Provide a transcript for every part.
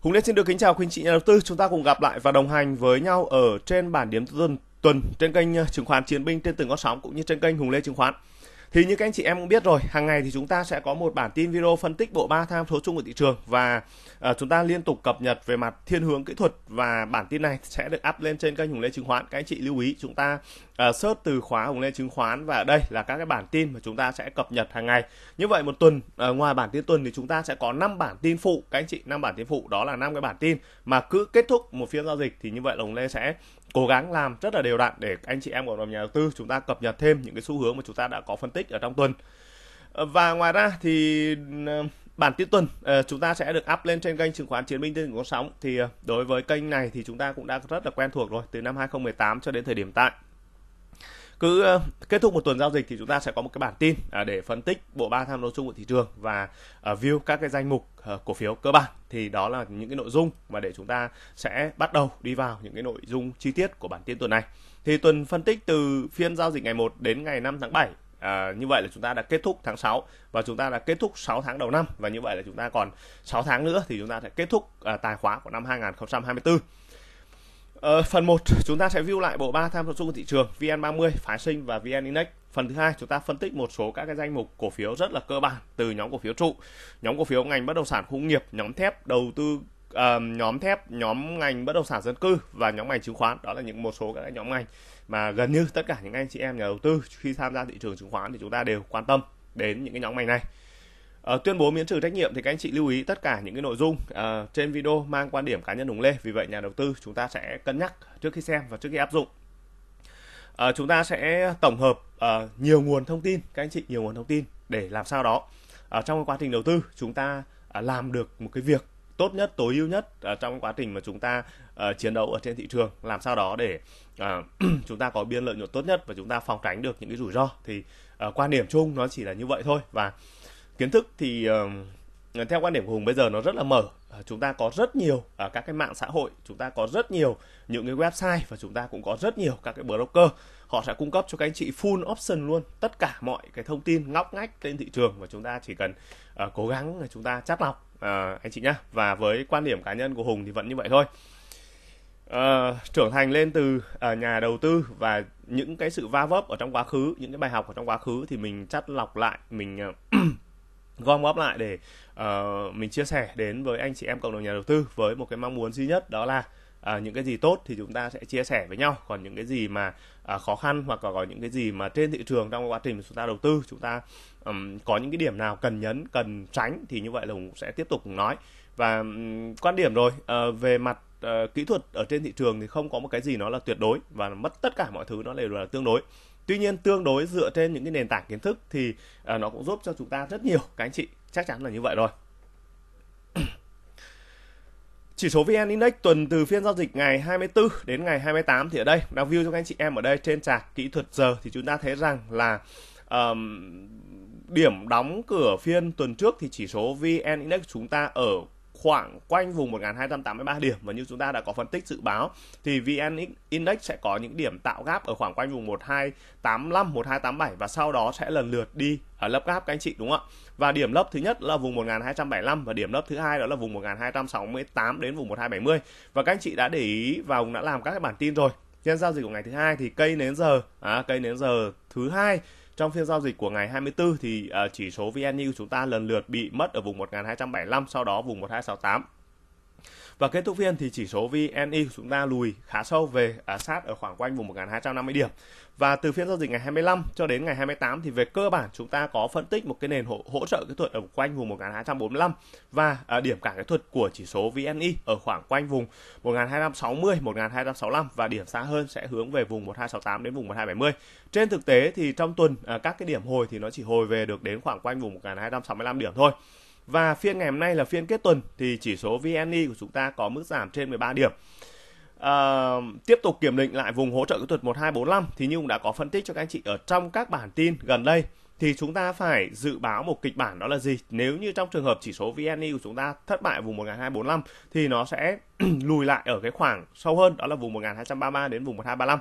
Hùng Lê xin được kính chào quý chị nhà đầu tư. Chúng ta cùng gặp lại và đồng hành với nhau ở trên bản điểm tuần tuần trên kênh chứng khoán Chiến binh trên từng con sóng cũng như trên kênh Hùng Lê chứng khoán. Thì như các anh chị em cũng biết rồi, hàng ngày thì chúng ta sẽ có một bản tin video phân tích bộ ba tham số chung của thị trường và uh, chúng ta liên tục cập nhật về mặt thiên hướng kỹ thuật và bản tin này sẽ được up lên trên kênh Hùng Lê Chứng khoán. Các anh chị lưu ý chúng ta uh, search từ khóa Hùng Lê Chứng khoán và ở đây là các cái bản tin mà chúng ta sẽ cập nhật hàng ngày. Như vậy một tuần uh, ngoài bản tin tuần thì chúng ta sẽ có 5 bản tin phụ các anh chị, 5 bản tin phụ đó là 5 cái bản tin mà cứ kết thúc một phiên giao dịch thì như vậy là Hùng Lê sẽ cố gắng làm rất là đều đặn để anh chị em của nhà đầu tư chúng ta cập nhật thêm những cái xu hướng mà chúng ta đã có phân tích ở trong tuần ờ, và ngoài ra thì ờ, bản tiết tuần ờ, chúng ta sẽ được up lên trên kênh chứng khoán chiến binh trên của sóng thì đối với kênh này thì chúng ta cũng đã rất là quen thuộc rồi từ năm 2018 cho đến thời điểm tại cứ ờ, kết thúc một tuần giao dịch thì chúng ta sẽ có một cái bản tin à, để phân tích bộ ba tham số chung của thị trường và ờ, view các cái danh mục ờ, cổ phiếu cơ bản thì đó là những cái nội dung mà để chúng ta sẽ bắt đầu đi vào những cái nội dung chi tiết của bản tin tuần này thì tuần phân tích từ phiên giao dịch ngày 1 đến ngày 5 tháng 7 À, như vậy là chúng ta đã kết thúc tháng 6 và chúng ta đã kết thúc 6 tháng đầu năm và như vậy là chúng ta còn 6 tháng nữa thì chúng ta sẽ kết thúc à, tài khoá của năm 2024. Ờ, phần 1 chúng ta sẽ view lại bộ ba tham số chung của thị trường VN30, phái sinh và VN Index. Phần thứ hai chúng ta phân tích một số các cái danh mục cổ phiếu rất là cơ bản từ nhóm cổ phiếu trụ, nhóm cổ phiếu ngành bất động sản khu nghiệp, nhóm thép, đầu tư uh, nhóm thép, nhóm ngành bất động sản dân cư và nhóm ngành chứng khoán. Đó là những một số các nhóm ngành mà gần như tất cả những anh chị em nhà đầu tư khi tham gia thị trường chứng khoán thì chúng ta đều quan tâm đến những cái nhóm ngành này. À, tuyên bố miễn trừ trách nhiệm thì các anh chị lưu ý tất cả những cái nội dung à, trên video mang quan điểm cá nhân đồng lê. Vì vậy nhà đầu tư chúng ta sẽ cân nhắc trước khi xem và trước khi áp dụng. À, chúng ta sẽ tổng hợp à, nhiều nguồn thông tin, các anh chị nhiều nguồn thông tin để làm sao đó à, trong quá trình đầu tư chúng ta à, làm được một cái việc tốt nhất, tối ưu nhất à, trong quá trình mà chúng ta à, chiến đấu ở trên thị trường. Làm sao đó để à, chúng ta có biên lợi nhuận tốt nhất và chúng ta phòng tránh được những cái rủi ro. Thì à, quan điểm chung nó chỉ là như vậy thôi và kiến thức thì uh, theo quan điểm của hùng bây giờ nó rất là mở uh, chúng ta có rất nhiều uh, các cái mạng xã hội chúng ta có rất nhiều những cái website và chúng ta cũng có rất nhiều các cái broker họ sẽ cung cấp cho các anh chị full option luôn tất cả mọi cái thông tin ngóc ngách trên thị trường và chúng ta chỉ cần uh, cố gắng chúng ta chắt lọc uh, anh chị nhá và với quan điểm cá nhân của hùng thì vẫn như vậy thôi uh, trưởng thành lên từ uh, nhà đầu tư và những cái sự va vấp ở trong quá khứ những cái bài học ở trong quá khứ thì mình chắt lọc lại mình uh, gom góp lại để uh, mình chia sẻ đến với anh chị em cộng đồng nhà đầu tư với một cái mong muốn duy nhất đó là À, những cái gì tốt thì chúng ta sẽ chia sẻ với nhau còn những cái gì mà à, khó khăn hoặc là có những cái gì mà trên thị trường trong quá trình chúng ta đầu tư chúng ta um, có những cái điểm nào cần nhấn cần tránh thì như vậy là hùng sẽ tiếp tục nói và um, quan điểm rồi uh, về mặt uh, kỹ thuật ở trên thị trường thì không có một cái gì nó là tuyệt đối và mất tất cả mọi thứ nó đều là tương đối tuy nhiên tương đối dựa trên những cái nền tảng kiến thức thì uh, nó cũng giúp cho chúng ta rất nhiều các anh chị chắc chắn là như vậy rồi chỉ số VN Index tuần từ phiên giao dịch ngày 24 đến ngày 28 thì ở đây đang view cho các anh chị em ở đây trên chart kỹ thuật giờ thì chúng ta thấy rằng là um, điểm đóng cửa phiên tuần trước thì chỉ số VN Index chúng ta ở khoảng quanh vùng 1283 điểm và như chúng ta đã có phân tích dự báo thì VN Index sẽ có những điểm tạo gáp ở khoảng quanh vùng 1285, 1287 và sau đó sẽ lần lượt đi ở à, lớp gáp các anh chị đúng không ạ? Và điểm lớp thứ nhất là vùng 1275 và điểm lớp thứ hai đó là vùng 1268 đến vùng 1270. Và các anh chị đã để ý và cũng đã làm các cái bản tin rồi trên giao dịch của ngày thứ hai thì cây nến giờ à, cây nến giờ thứ hai trong phiên giao dịch của ngày 24 thì à, chỉ số VN Index chúng ta lần lượt bị mất ở vùng 1275 sau đó vùng 1268 và kết thúc phiên thì chỉ số VNI của chúng ta lùi khá sâu về à, sát ở khoảng quanh vùng 1250 điểm và từ phiên giao dịch ngày 25 cho đến ngày 28 thì về cơ bản chúng ta có phân tích một cái nền hỗ, hỗ trợ kỹ thuật ở quanh vùng 1245 và à, điểm cản kỹ thuật của chỉ số VNI ở khoảng quanh vùng 1260 1265 và điểm xa hơn sẽ hướng về vùng 1268 đến vùng 1270. Trên thực tế thì trong tuần à, các cái điểm hồi thì nó chỉ hồi về được đến khoảng quanh vùng 1265 điểm thôi. Và phiên ngày hôm nay là phiên kết tuần thì chỉ số VNI của chúng ta có mức giảm trên 13 điểm. À, tiếp tục kiểm định lại vùng hỗ trợ kỹ thuật 1245 thì như cũng đã có phân tích cho các anh chị ở trong các bản tin gần đây thì chúng ta phải dự báo một kịch bản đó là gì nếu như trong trường hợp chỉ số VN e của chúng ta thất bại vùng 1245 thì nó sẽ lùi lại ở cái khoảng sâu hơn đó là vùng 1233 đến vùng 1235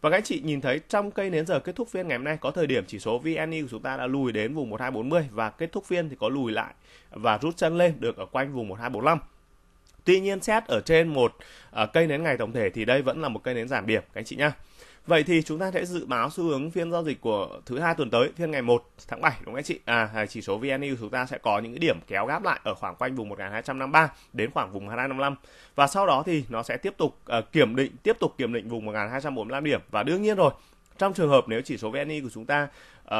và các anh chị nhìn thấy trong cây nến giờ kết thúc phiên ngày hôm nay có thời điểm chỉ số VN e của chúng ta đã lùi đến vùng 1240 và kết thúc phiên thì có lùi lại và rút chân lên được ở quanh vùng 1245 Tuy nhiên xét ở trên một uh, cây nến ngày tổng thể thì đây vẫn là một cây nến giảm điểm các anh chị nhá. Vậy thì chúng ta sẽ dự báo xu hướng phiên giao dịch của thứ hai tuần tới, phiên ngày 1 tháng 7 đúng không anh chị? À, à chỉ số VN Index chúng ta sẽ có những điểm kéo gáp lại ở khoảng quanh vùng 1253 đến khoảng vùng 1255. Và sau đó thì nó sẽ tiếp tục uh, kiểm định, tiếp tục kiểm định vùng 1245 điểm và đương nhiên rồi, trong trường hợp nếu chỉ số VN Index của chúng ta uh,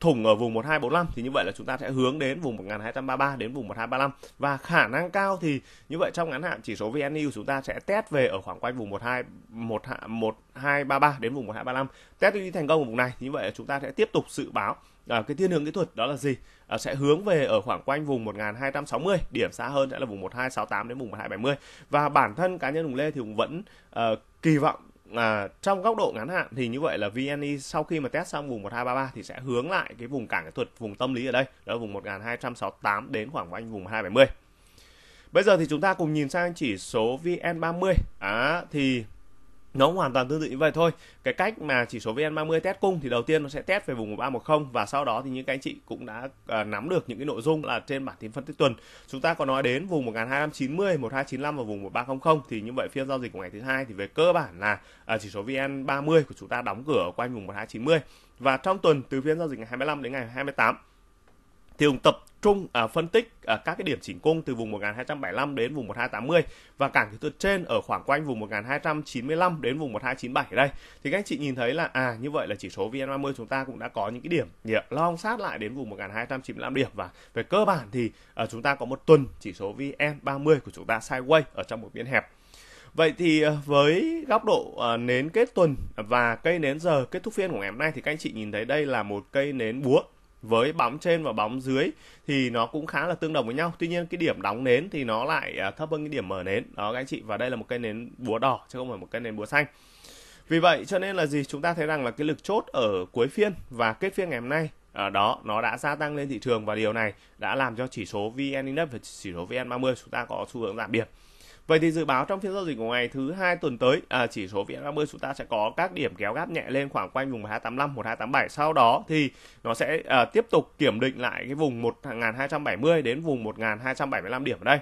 thủng ở vùng 1245 thì như vậy là chúng ta sẽ hướng đến vùng 1233 đến vùng 1235 và khả năng cao thì như vậy trong ngắn hạn chỉ số VN Index chúng ta sẽ test về ở khoảng quanh vùng 12 1 1233 đến vùng 1235. Test đi thành công ở vùng này như vậy là chúng ta sẽ tiếp tục dự báo à, cái thiên hướng kỹ thuật đó là gì à, sẽ hướng về ở khoảng quanh vùng 1260 điểm xa hơn sẽ là vùng 1268 đến vùng 1270 và bản thân cá nhân Hùng Lê thì cũng vẫn à, kỳ vọng là ờ, trong góc độ ngắn hạn thì như vậy là VNE sau khi mà test xong vùng 1233 thì sẽ hướng lại cái vùng cản kỹ thuật vùng tâm lý ở đây đó là vùng 1268 đến khoảng quanh vùng 270. Bây giờ thì chúng ta cùng nhìn sang chỉ số VN30. Á à, thì nó hoàn toàn tương tự như vậy thôi cái cách mà chỉ số vn30 test cung thì đầu tiên nó sẽ test về vùng 310 và sau đó thì những cái anh chị cũng đã uh, nắm được những cái nội dung là trên bản tin phân tích tuần chúng ta có nói đến vùng 1290 1295 và vùng 1300 thì như vậy phiên giao dịch của ngày thứ hai thì về cơ bản là uh, chỉ số vn30 của chúng ta đóng cửa quanh vùng 1290 và trong tuần từ phiên giao dịch ngày 25 đến ngày 28 thì Hùng tập trung à, phân tích à, các cái điểm chỉnh cung từ vùng 1275 đến vùng 1280 và cản kỹ thuật trên ở khoảng quanh vùng 1295 đến vùng 1297 ở đây thì các anh chị nhìn thấy là à như vậy là chỉ số VN30 chúng ta cũng đã có những cái điểm yeah, long sát lại đến vùng 1295 điểm và về cơ bản thì à, chúng ta có một tuần chỉ số VN30 của chúng ta sideways ở trong một biên hẹp Vậy thì à, với góc độ à, nến kết tuần và cây nến giờ kết thúc phiên của ngày hôm nay thì các anh chị nhìn thấy đây là một cây nến búa với bóng trên và bóng dưới thì nó cũng khá là tương đồng với nhau tuy nhiên cái điểm đóng nến thì nó lại à, thấp hơn cái điểm mở nến đó các anh chị và đây là một cây nến búa đỏ chứ không phải một cây nến búa xanh vì vậy cho nên là gì chúng ta thấy rằng là cái lực chốt ở cuối phiên và kết phiên ngày hôm nay ở à, đó nó đã gia tăng lên thị trường và điều này đã làm cho chỉ số VN Index và chỉ số VN30 chúng ta có xu hướng giảm điểm Vậy thì dự báo trong phiên giao dịch của ngày thứ hai tuần tới, à, chỉ số VN30 chúng ta sẽ có các điểm kéo gáp nhẹ lên khoảng quanh vùng 285 1287. Sau đó thì nó sẽ à, tiếp tục kiểm định lại cái vùng 1270 đến vùng 1275 điểm ở đây.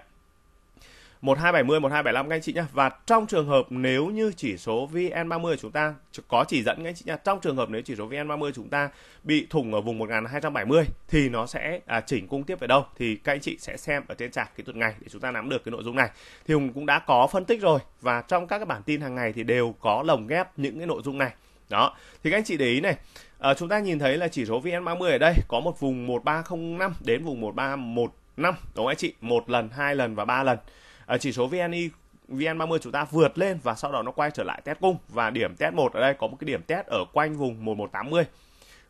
1270, 1275 các anh chị nhé. Và trong trường hợp nếu như chỉ số VN30 chúng ta có chỉ dẫn các anh chị nhé, trong trường hợp nếu chỉ số VN30 chúng ta bị thủng ở vùng 1270 thì nó sẽ à, chỉnh cung tiếp về đâu thì các anh chị sẽ xem ở trên sạc kỹ thuật ngày để chúng ta nắm được cái nội dung này. Thì Hùng cũng đã có phân tích rồi và trong các cái bản tin hàng ngày thì đều có lồng ghép những cái nội dung này. Đó, thì các anh chị để ý này, à, chúng ta nhìn thấy là chỉ số VN30 ở đây có một vùng 1305 đến vùng 1315 đúng không anh chị? Một lần, hai lần và ba lần. À, chỉ số VNI VN30 chúng ta vượt lên và sau đó nó quay trở lại test cung và điểm test 1 ở đây có một cái điểm test ở quanh vùng 1180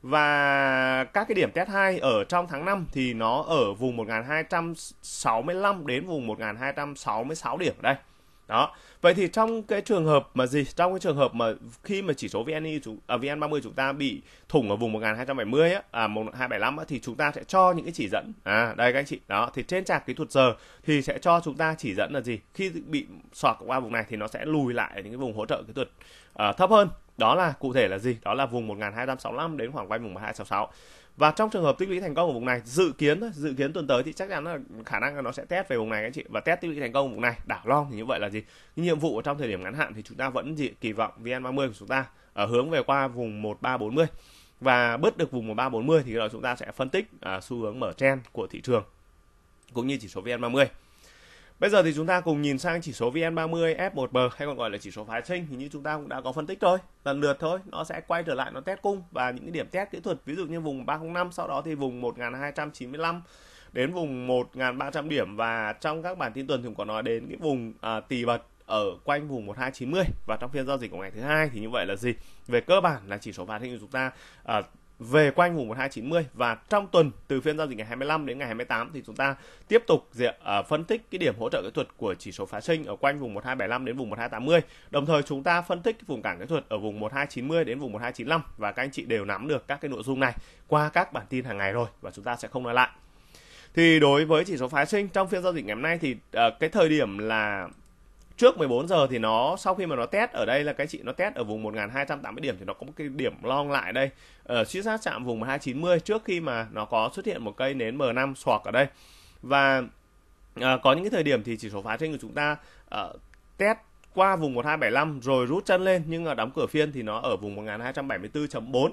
và các cái điểm test 2 ở trong tháng 5 thì nó ở vùng 1265 đến vùng 1266 điểm ở đây. Đó. Vậy thì trong cái trường hợp mà gì? Trong cái trường hợp mà khi mà chỉ số VN chúng ở à, VN 30 chúng ta bị thủng ở vùng 1270 á à 1275 á thì chúng ta sẽ cho những cái chỉ dẫn. À đây các anh chị, đó thì trên chart kỹ thuật giờ thì sẽ cho chúng ta chỉ dẫn là gì? Khi bị sọt qua vùng này thì nó sẽ lùi lại những cái vùng hỗ trợ kỹ thuật à, thấp hơn. Đó là cụ thể là gì? Đó là vùng 1265 đến khoảng quanh vùng 1266 và trong trường hợp tích lũy thành công ở vùng này dự kiến thôi dự kiến tuần tới thì chắc chắn là khả năng là nó sẽ test về vùng này các chị và test tích lũy thành công vùng này đảo lon thì như vậy là gì cái nhiệm vụ ở trong thời điểm ngắn hạn thì chúng ta vẫn gì kỳ vọng vn 30 của chúng ta ở hướng về qua vùng 1340 và bớt được vùng 1340 thì đó chúng ta sẽ phân tích à, xu hướng mở trend của thị trường cũng như chỉ số vn 30 Bây giờ thì chúng ta cùng nhìn sang chỉ số VN30 F1B hay còn gọi là chỉ số phái sinh thì như chúng ta cũng đã có phân tích rồi. Lần lượt thôi, nó sẽ quay trở lại nó test cung và những cái điểm test kỹ thuật ví dụ như vùng 305 sau đó thì vùng 1295 đến vùng 1300 điểm và trong các bản tin tuần thì cũng có nói đến cái vùng à, tỳ bật ở quanh vùng 1290 và trong phiên giao dịch của ngày thứ hai thì như vậy là gì? Về cơ bản là chỉ số phái sinh của chúng ta à, về quanh vùng 1290 và trong tuần từ phiên giao dịch ngày 25 đến ngày 28 thì chúng ta tiếp tục uh, phân tích cái điểm hỗ trợ kỹ thuật của chỉ số phá sinh ở quanh vùng 1275 đến vùng 1280. Đồng thời chúng ta phân tích vùng cản kỹ thuật ở vùng 1290 đến vùng 1295 và các anh chị đều nắm được các cái nội dung này qua các bản tin hàng ngày rồi và chúng ta sẽ không nói lại. Thì đối với chỉ số phá sinh trong phiên giao dịch ngày hôm nay thì ờ, cái thời điểm là trước 14 giờ thì nó sau khi mà nó test ở đây là cái chị nó test ở vùng 1280 điểm thì nó có một cái điểm long lại đây ở ờ, suy sát chạm vùng 290 trước khi mà nó có xuất hiện một cây nến M5 xoạc ở đây và à, có những cái thời điểm thì chỉ số phá trên của chúng ta à, test qua vùng 1275 rồi rút chân lên nhưng ở đóng cửa phiên thì nó ở vùng 1274.4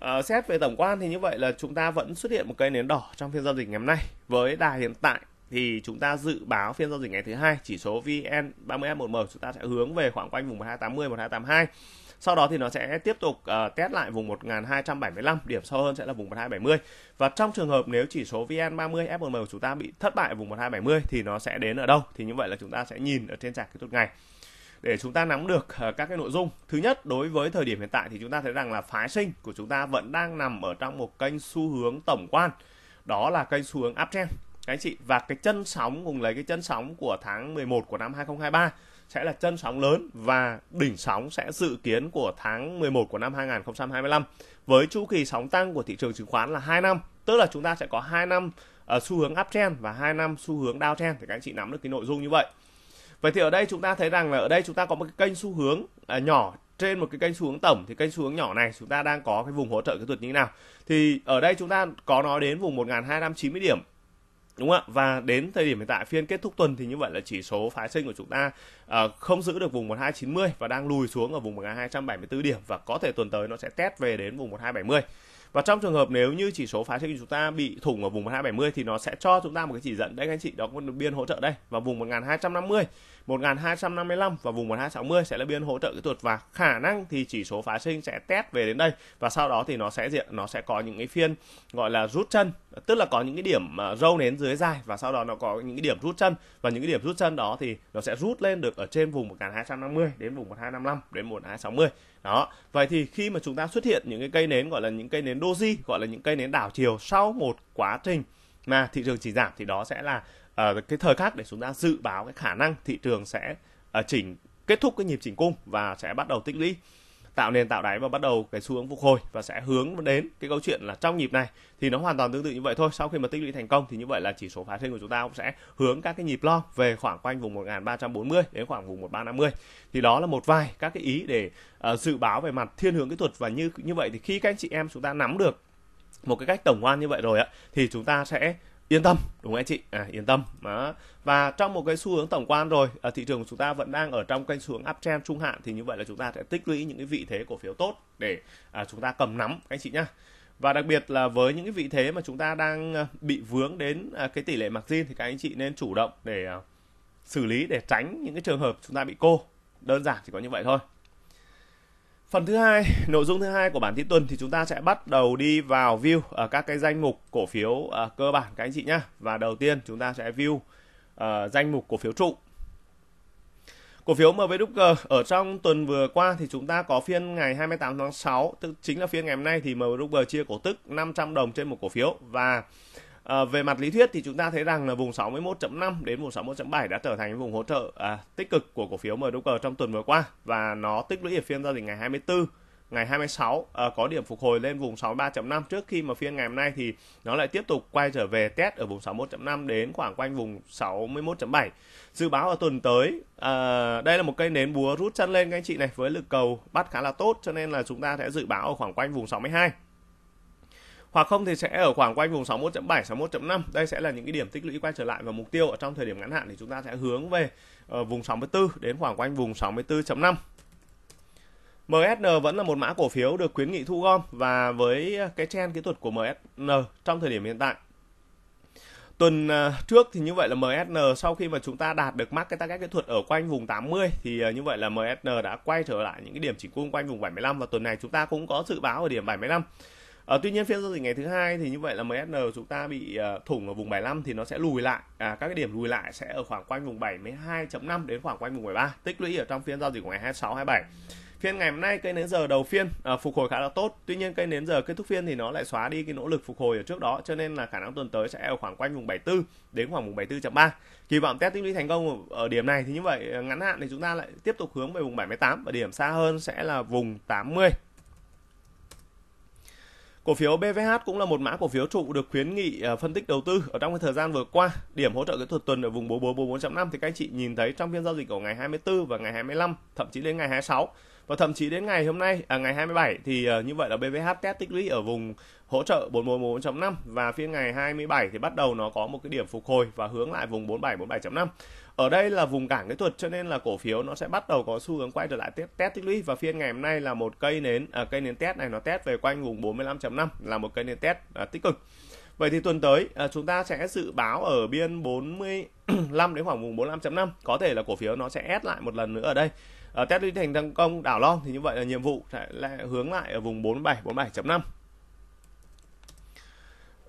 À, xét về tổng quan thì như vậy là chúng ta vẫn xuất hiện một cây nến đỏ trong phiên giao dịch ngày hôm nay với đà hiện tại thì chúng ta dự báo phiên giao dịch ngày thứ hai chỉ số VN30F1M chúng ta sẽ hướng về khoảng quanh vùng 1280 1282. Sau đó thì nó sẽ tiếp tục uh, test lại vùng 1275, điểm sâu hơn sẽ là vùng 1270. Và trong trường hợp nếu chỉ số VN30 F1M của chúng ta bị thất bại vùng 1270 thì nó sẽ đến ở đâu? Thì như vậy là chúng ta sẽ nhìn ở trên chart kỹ thuật ngày để chúng ta nắm được ờ, các cái nội dung. Thứ nhất, đối với thời điểm hiện tại thì chúng ta thấy rằng là phái sinh của chúng ta vẫn đang nằm ở trong một kênh xu hướng tổng quan. Đó là kênh xu hướng uptrend các anh chị và cái chân sóng cùng lấy cái chân sóng của tháng 11 của năm 2023 sẽ là chân sóng lớn và đỉnh sóng sẽ dự kiến của tháng 11 của năm 2025 với chu kỳ sóng tăng của thị trường chứng khoán là 2 năm tức là chúng ta sẽ có 2 năm ở ờ, xu hướng uptrend và 2 năm xu hướng downtrend thì các anh chị nắm được cái nội dung như vậy vậy thì ở đây chúng ta thấy rằng là ở đây chúng ta có một cái kênh xu hướng à, nhỏ trên một cái kênh xu hướng tổng thì kênh xu hướng nhỏ này chúng ta đang có cái vùng hỗ trợ kỹ thuật như thế nào thì ở đây chúng ta có nói đến vùng 1290 điểm đúng không ạ và đến thời điểm hiện tại phiên kết thúc tuần thì như vậy là chỉ số phái sinh của chúng ta uh, không giữ được vùng 1290 và đang lùi xuống ở vùng 1274 điểm và có thể tuần tới nó sẽ test về đến vùng 1270 và trong trường hợp nếu như chỉ số phá sinh của chúng ta bị thủng ở vùng 1270 thì nó sẽ cho chúng ta một cái chỉ dẫn đây các anh chị đó có biên hỗ trợ đây và vùng 1250 1255 và vùng 1260 sẽ là biên hỗ trợ kỹ thuật và khả năng thì chỉ số phá sinh sẽ test về đến đây và sau đó thì nó sẽ diện nó sẽ có những cái phiên gọi là rút chân tức là có những cái điểm à, râu nến dưới dài và sau đó nó có những cái điểm rút chân và những cái điểm rút chân đó thì nó sẽ rút lên được ở trên vùng 1250 đến vùng 1255 đến 1260 đó vậy thì khi mà chúng ta xuất hiện những cái cây nến gọi là những cây nến doji gọi là những cây nến đảo chiều sau một quá trình mà thị trường chỉ giảm thì đó sẽ là uh, cái thời khắc để chúng ta dự báo cái khả năng thị trường sẽ uh, chỉnh kết thúc cái nhịp chỉnh cung và sẽ bắt đầu tích lũy tạo nền tạo đáy và bắt đầu cái xu hướng phục hồi và sẽ hướng đến cái câu chuyện là trong nhịp này thì nó hoàn toàn tương tự như vậy thôi sau khi mà tích lũy thành công thì như vậy là chỉ số phá sinh của chúng ta cũng sẽ hướng các cái nhịp lo về khoảng quanh vùng 1340 đến khoảng vùng 1350 thì đó là một vài các cái ý để uh, dự báo về mặt thiên hướng kỹ thuật và như như vậy thì khi các anh chị em chúng ta nắm được một cái cách tổng quan như vậy rồi ạ thì chúng ta sẽ yên tâm đúng không anh chị à, yên tâm đó. và trong một cái xu hướng tổng quan rồi ở à, thị trường của chúng ta vẫn đang ở trong kênh xu hướng uptrend trung hạn thì như vậy là chúng ta sẽ tích lũy những cái vị thế cổ phiếu tốt để à, chúng ta cầm nắm anh chị nhá và đặc biệt là với những cái vị thế mà chúng ta đang à, bị vướng đến à, cái tỷ lệ margin thì các anh chị nên chủ động để xử lý để tránh những cái trường hợp chúng ta bị cô đơn giản chỉ có như vậy thôi Phần thứ hai, nội dung thứ hai của bản tin tuần thì chúng ta sẽ bắt đầu đi vào view ở ờ, các cái danh mục cổ phiếu ờ, cơ bản các anh chị nhá. Và đầu tiên chúng ta sẽ view uh, danh mục cổ phiếu trụ. Cổ phiếu MVWG ở trong tuần vừa qua thì chúng ta có phiên ngày 28 tháng 6, tức chính là phiên ngày hôm nay thì MVWG chia cổ tức 500 đồng trên một cổ phiếu và À, về mặt lý thuyết thì chúng ta thấy rằng là vùng 61.5 đến vùng 61.7 đã trở thành vùng hỗ trợ à, tích cực của cổ phiếu MWG trong tuần vừa qua và nó tích lũy ở phiên giao dịch ngày 24 ngày 26 à, có điểm phục hồi lên vùng 63.5 trước khi mà phiên ngày hôm nay thì nó lại tiếp tục quay trở về test ở vùng 61.5 đến khoảng quanh vùng 61.7. Dự báo ở tuần tới à, đây là một cây nến búa rút chân lên các anh chị này với lực cầu bắt khá là tốt cho nên là chúng ta sẽ dự báo ở khoảng quanh vùng 62 hoặc không thì sẽ ở khoảng quanh vùng 61.7 61.5 đây sẽ là những cái điểm tích lũy quay trở lại và mục tiêu ở trong thời điểm ngắn hạn thì chúng ta sẽ hướng về ở ờ, vùng 64 đến khoảng quanh vùng 64.5 MSN vẫn là một mã cổ phiếu được khuyến nghị thu gom và với cái trend kỹ thuật của MSN trong thời điểm hiện tại tuần ờ, trước thì như vậy là MSN sau khi mà chúng ta đạt được mắc cái target kỹ thuật ở quanh vùng 80 thì ờ, như vậy là MSN đã quay trở lại những cái điểm chỉnh cung quanh vùng 75 và tuần này chúng ta cũng có dự báo ở điểm 75 À, tuy nhiên phiên giao dịch ngày thứ hai thì như vậy là MSN chúng ta bị ờ, thủng ở vùng 75 thì nó sẽ lùi lại. À, các cái điểm lùi lại sẽ ở khoảng quanh vùng 72.5 đến khoảng quanh vùng 73, tích lũy ở trong phiên giao dịch của ngày 26 27. Phiên ngày hôm nay cây nến giờ đầu phiên uh, phục hồi khá là tốt. Tuy nhiên cây nến giờ kết thúc phiên thì nó lại xóa đi cái nỗ lực phục hồi ở trước đó cho nên là khả năng tuần tới sẽ ở khoảng quanh vùng 74 đến khoảng vùng 74.3. Kỳ vọng test tích lũy thành công ở điểm này thì như vậy ngắn hạn thì chúng ta lại tiếp tục hướng về vùng 78 và điểm xa hơn sẽ là vùng 80 Cổ phiếu BVH cũng là một mã cổ phiếu trụ được khuyến nghị à, phân tích đầu tư ở trong cái thời gian vừa qua. Điểm hỗ trợ kỹ thuật tuần ở vùng 44445 thì các anh chị nhìn thấy trong phiên giao dịch của ngày 24 và ngày 25, thậm chí đến ngày 26 và thậm chí đến ngày hôm nay à, ngày 27 thì à, như vậy là BVH test tích lũy ở vùng hỗ trợ 444.5 và phiên ngày 27 thì bắt đầu nó có một cái điểm phục hồi và hướng lại vùng 47 47.5 ở đây là vùng cản kỹ thuật cho nên là cổ phiếu nó sẽ bắt đầu có xu hướng quay trở lại tiếp test tích lũy và phiên ngày hôm nay là một cây nến à, cây nến test này nó test về quanh vùng 45.5 là một cây nến test à, tích cực Vậy thì tuần tới à, chúng ta sẽ dự báo ở biên 45 đến khoảng vùng 45.5 có thể là cổ phiếu nó sẽ ép lại một lần nữa ở đây à, test đi thành thành công đảo lo thì như vậy là nhiệm vụ sẽ hướng lại ở vùng 47 47.5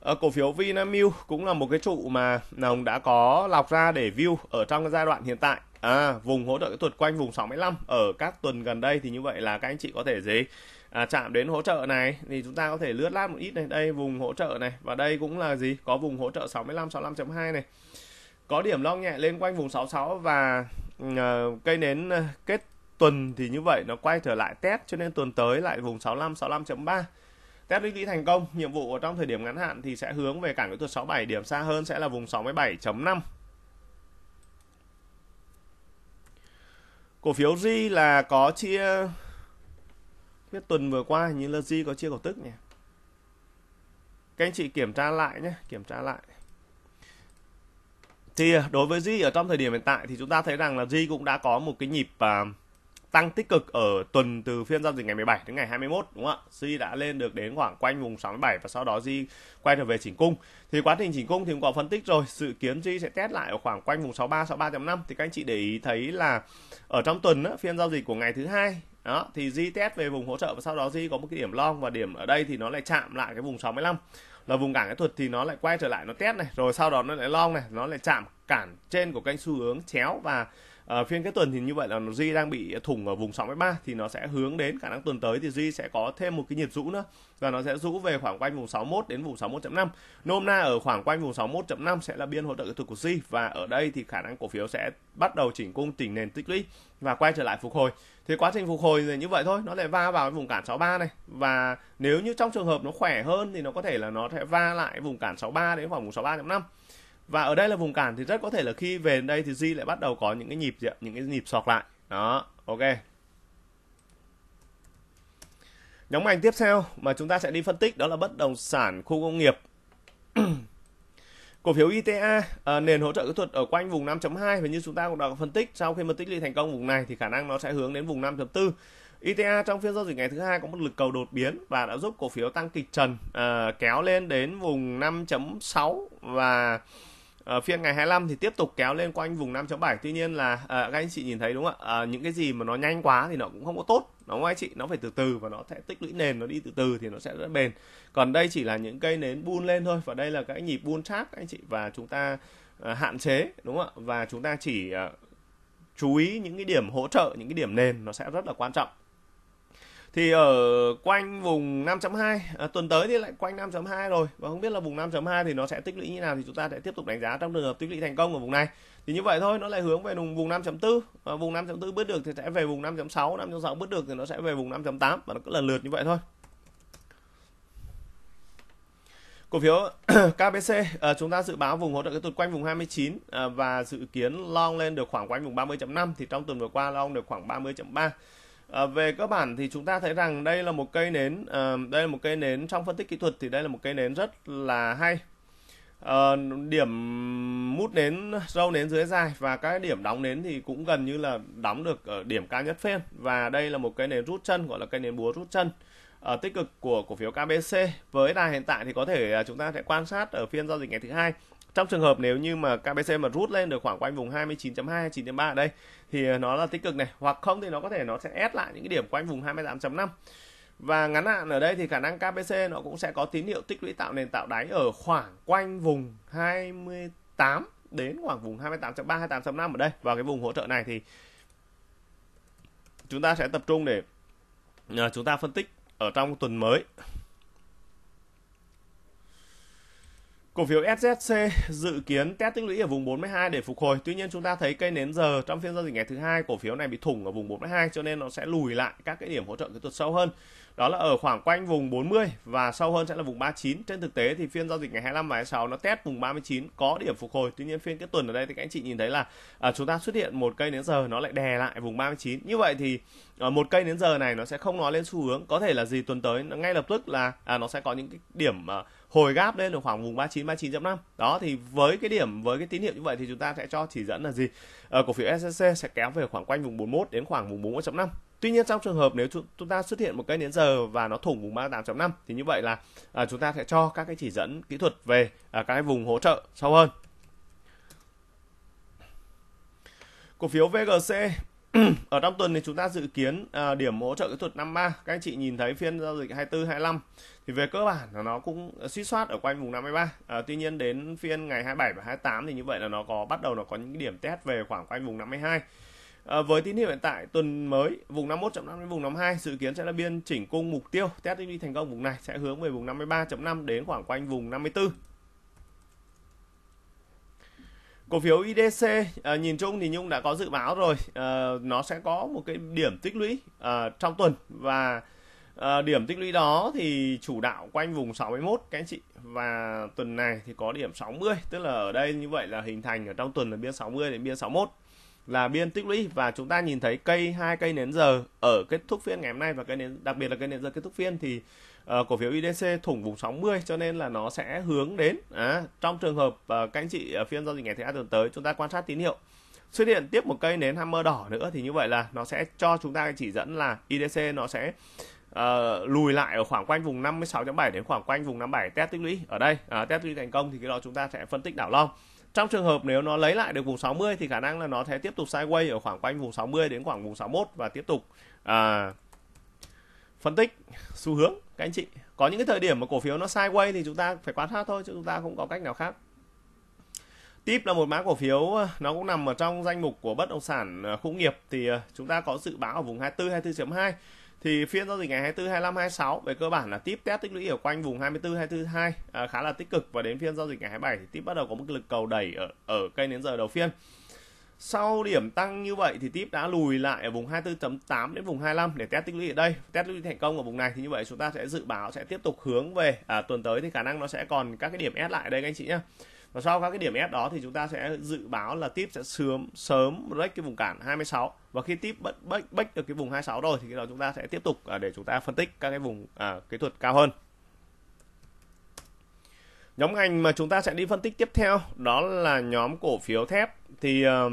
Ờ, cổ phiếu Vinamilk cũng là một cái trụ mà Hồng đã có lọc ra để view ở trong cái giai đoạn hiện tại à, vùng hỗ trợ kỹ thuật quanh vùng 65 ở các tuần gần đây thì như vậy là các anh chị có thể gì à, chạm đến hỗ trợ này thì chúng ta có thể lướt lát một ít này đây vùng hỗ trợ này và đây cũng là gì có vùng hỗ trợ 65 65.2 này có điểm long nhẹ lên quanh vùng 66 và uh, cây nến à, kết tuần thì như vậy nó quay trở lại test cho nên tuần tới lại vùng 65 65.3 Test tích lũy thành công, nhiệm vụ ở trong thời điểm ngắn hạn thì sẽ hướng về cảng kỹ thuật 67 điểm xa hơn sẽ là vùng 67.5. Cổ phiếu G là có chia biết tuần vừa qua hình như là G có chia cổ tức nhỉ. Các anh chị kiểm tra lại nhé, kiểm tra lại. Thì đối với G ở trong thời điểm hiện tại thì chúng ta thấy rằng là G cũng đã có một cái nhịp uh, tăng tích cực ở tuần từ phiên giao dịch ngày 17 đến ngày 21 đúng không ạ? Di đã lên được đến khoảng quanh vùng 67 và sau đó Di quay trở về chỉnh cung. Thì quá trình chỉnh cung thì cũng có phân tích rồi, dự kiến Di sẽ test lại ở khoảng quanh vùng 63 63.5 thì các anh chị để ý thấy là ở trong tuần á, phiên giao dịch của ngày thứ hai đó thì Di test về vùng hỗ trợ và sau đó Di có một cái điểm long và điểm ở đây thì nó lại chạm lại cái vùng 65 là vùng cản kỹ thuật thì nó lại quay trở lại nó test này rồi sau đó nó lại long này nó lại chạm cản trên của kênh xu hướng chéo và à, phiên kết tuần thì như vậy là nó Di đang bị thủng ở vùng 6.3 thì nó sẽ hướng đến khả năng tuần tới thì Di sẽ có thêm một cái nhịp rũ nữa và nó sẽ rũ về khoảng quanh vùng 61 đến vùng 61.5 nôm na ở khoảng quanh vùng 61.5 sẽ là biên hỗ trợ kỹ thuật của Di và ở đây thì khả năng cổ phiếu sẽ bắt đầu chỉnh cung chỉnh nền tích lũy và quay trở lại phục hồi thì quá trình phục hồi thì như vậy thôi nó lại va vào vùng cản 63 này và nếu như trong trường hợp nó khỏe hơn thì nó có thể là nó sẽ va lại vùng cản 63 đến khoảng vùng 63.5 và ở đây là vùng cản thì rất có thể là khi về đây thì Di lại bắt đầu có những cái nhịp gì ạ? những cái nhịp sọc lại đó ok nhóm ngành tiếp theo mà chúng ta sẽ đi phân tích đó là bất động sản khu công nghiệp cổ phiếu ITA à, nền hỗ trợ kỹ thuật ở quanh vùng 5.2 và như chúng ta cũng đã phân tích sau khi mà tích lũy thành công vùng này thì khả năng nó sẽ hướng đến vùng 5.4 ITA trong phiên giao dịch ngày thứ hai có một lực cầu đột biến và đã giúp cổ phiếu tăng kịch trần à, kéo lên đến vùng 5.6 và À, phiên ngày 25 thì tiếp tục kéo lên quanh vùng 5.7 tuy nhiên là à, các anh chị nhìn thấy đúng không ạ à, những cái gì mà nó nhanh quá thì nó cũng không có tốt nó không anh chị nó phải từ từ và nó sẽ tích lũy nền nó đi từ từ thì nó sẽ rất bền còn đây chỉ là những cây nến buôn lên thôi và đây là cái nhịp buôn chát anh chị và chúng ta à, hạn chế đúng không ạ và chúng ta chỉ à, chú ý những cái điểm hỗ trợ những cái điểm nền nó sẽ rất là quan trọng thì ở quanh vùng 5.2 à, tuần tới thì lại quanh 5.2 rồi và không biết là vùng 5.2 thì nó sẽ tích lũy như nào thì chúng ta sẽ tiếp tục đánh giá trong trường hợp tích lũy thành công ở vùng này thì như vậy thôi nó lại hướng về vùng vùng 5.4 và vùng 5.4 bứt được thì sẽ về vùng 5.6 5.6 bứt được thì nó sẽ về vùng 5.8 và nó cứ lần lượt như vậy thôi cổ phiếu KBC à, chúng ta dự báo vùng hỗ trợ cái tuần quanh vùng 29 à, và dự kiến long lên được khoảng quanh vùng 30.5 thì trong tuần vừa qua long được khoảng 30.3 À, về cơ bản thì chúng ta thấy rằng đây là một cây nến, à, đây là một cây nến trong phân tích kỹ thuật thì đây là một cây nến rất là hay. À, điểm mút nến, râu nến dưới dài và các điểm đóng nến thì cũng gần như là đóng được ở điểm cao nhất phên và đây là một cây nến rút chân gọi là cây nến búa rút chân. À, tích cực của cổ phiếu KBC với đà hiện tại thì có thể à, chúng ta sẽ quan sát ở phiên giao dịch ngày thứ hai trong trường hợp nếu như mà KBC mà rút lên được khoảng quanh vùng 29.2 29.3 ở đây thì ờ, nó là tích cực này hoặc không thì nó có thể nó sẽ ép lại những cái điểm quanh vùng 28.5 và ngắn hạn ở đây thì khả năng KBC nó cũng sẽ có tín hiệu tích lũy tạo nền tạo đáy ở khoảng quanh vùng 28 đến khoảng vùng 28.3 28.5 ở đây và cái vùng hỗ trợ này thì chúng ta sẽ tập trung để ờ, chúng ta phân tích ở trong tuần mới Cổ phiếu SZC dự kiến test tích lũy ở vùng 42 để phục hồi. Tuy nhiên chúng ta thấy cây nến giờ trong phiên giao dịch ngày thứ hai cổ phiếu này bị thủng ở vùng 42 cho nên nó sẽ lùi lại các cái điểm hỗ trợ kỹ thuật sâu hơn đó là ở khoảng quanh vùng 40 và sâu hơn sẽ là vùng 39 trên thực tế thì phiên giao dịch ngày 25 và 26 nó test vùng 39 có điểm phục hồi tuy nhiên phiên cái tuần ở đây thì các anh chị nhìn thấy là à, chúng ta xuất hiện một cây đến giờ nó lại đè lại vùng 39 như vậy thì à, một cây đến giờ này nó sẽ không nói lên xu hướng có thể là gì tuần tới ngay lập tức là à, nó sẽ có những cái điểm à, hồi gáp lên ở khoảng vùng 39 39.5 đó thì với cái điểm với cái tín hiệu như vậy thì chúng ta sẽ cho chỉ dẫn là gì à, cổ phiếu SSC sẽ kéo về khoảng quanh vùng 41 đến khoảng vùng 41.5 Tuy nhiên trong trường hợp nếu chúng ta xuất hiện một cây nến giờ và nó thủng vùng 38.5 thì như vậy là à, chúng ta sẽ cho các cái chỉ dẫn kỹ thuật về à, các cái vùng hỗ trợ sâu hơn. Cổ phiếu VGC ở trong tuần thì chúng ta dự kiến à, điểm hỗ trợ kỹ thuật 53 các anh chị nhìn thấy phiên giao dịch 24 25 thì về cơ bản là nó cũng suy soát ở quanh vùng 53 à, tuy nhiên đến phiên ngày 27 và 28 thì như vậy là nó có bắt đầu nó có những điểm test về khoảng quanh vùng 52 À, với tín hiệu hiện tại tuần mới vùng 51.5 đến vùng 52 dự kiến sẽ là biên chỉnh cung mục tiêu test đi thành công vùng này sẽ hướng về vùng 53.5 đến khoảng quanh vùng 54. Cổ phiếu IDC à, ờ, nhìn chung thì Nhung đã có dự báo rồi à, nó sẽ có một cái điểm tích lũy à, trong tuần và à, điểm tích lũy đó thì chủ đạo quanh vùng 61 các anh chị và tuần này thì có điểm 60 tức là ở đây như vậy là hình thành ở trong tuần là biên 60 đến biên 61 là biên tích lũy và chúng ta nhìn thấy cây hai cây nến giờ ở kết thúc phiên ngày hôm nay và cây nến đặc biệt là cây nến giờ kết thúc phiên thì uh, cổ phiếu IDC thủng vùng 60 cho nên là nó sẽ hướng đến à, trong trường hợp uh, các anh chị ở phiên giao dịch ngày thứ hai tuần tới chúng ta quan sát tín hiệu xuất hiện tiếp một cây nến hammer đỏ nữa thì như vậy là nó sẽ cho chúng ta chỉ dẫn là IDC nó sẽ uh, lùi lại ở khoảng quanh vùng 56.7 đến khoảng quanh vùng 57 test tích lũy ở đây uh, test tích lũy thành công thì cái đó chúng ta sẽ phân tích đảo long trong trường hợp nếu nó lấy lại được vùng 60 thì khả năng là nó sẽ tiếp tục sideways ở khoảng quanh vùng 60 đến khoảng vùng 61 và tiếp tục à, phân tích xu hướng các anh chị có những cái thời điểm mà cổ phiếu nó sideways thì chúng ta phải quan sát thôi chứ chúng ta không có cách nào khác Tip là một mã cổ phiếu à, nó cũng nằm ở trong danh mục của bất động sản à, khung nghiệp thì à, chúng ta có dự báo ở vùng 24 24.2 thì phiên giao dịch ngày 24, 25, 26 về cơ bản là tiếp test tích lũy ở quanh vùng 24, 24, 2 à, khá là tích cực và đến phiên giao dịch ngày 27 thì tiếp bắt đầu có một lực cầu đẩy ở ở cây đến giờ đầu phiên. Sau điểm tăng như vậy thì tiếp đã lùi lại ở vùng 24.8 đến vùng 25 để test tích lũy ở đây. Test tích lũy thành công ở vùng này thì như vậy chúng ta sẽ dự báo sẽ tiếp tục hướng về à, tuần tới thì khả năng nó sẽ còn các cái điểm S lại ở đây các anh chị nhé và sau các cái điểm S đó thì chúng ta sẽ dự báo là tip sẽ sớm sớm break cái vùng cản 26 và khi tiếp break, break được cái vùng 26 rồi thì cái đó chúng ta sẽ tiếp tục à, để chúng ta phân tích các cái vùng à, kỹ thuật cao hơn nhóm ngành mà chúng ta sẽ đi phân tích tiếp theo đó là nhóm cổ phiếu thép thì uh,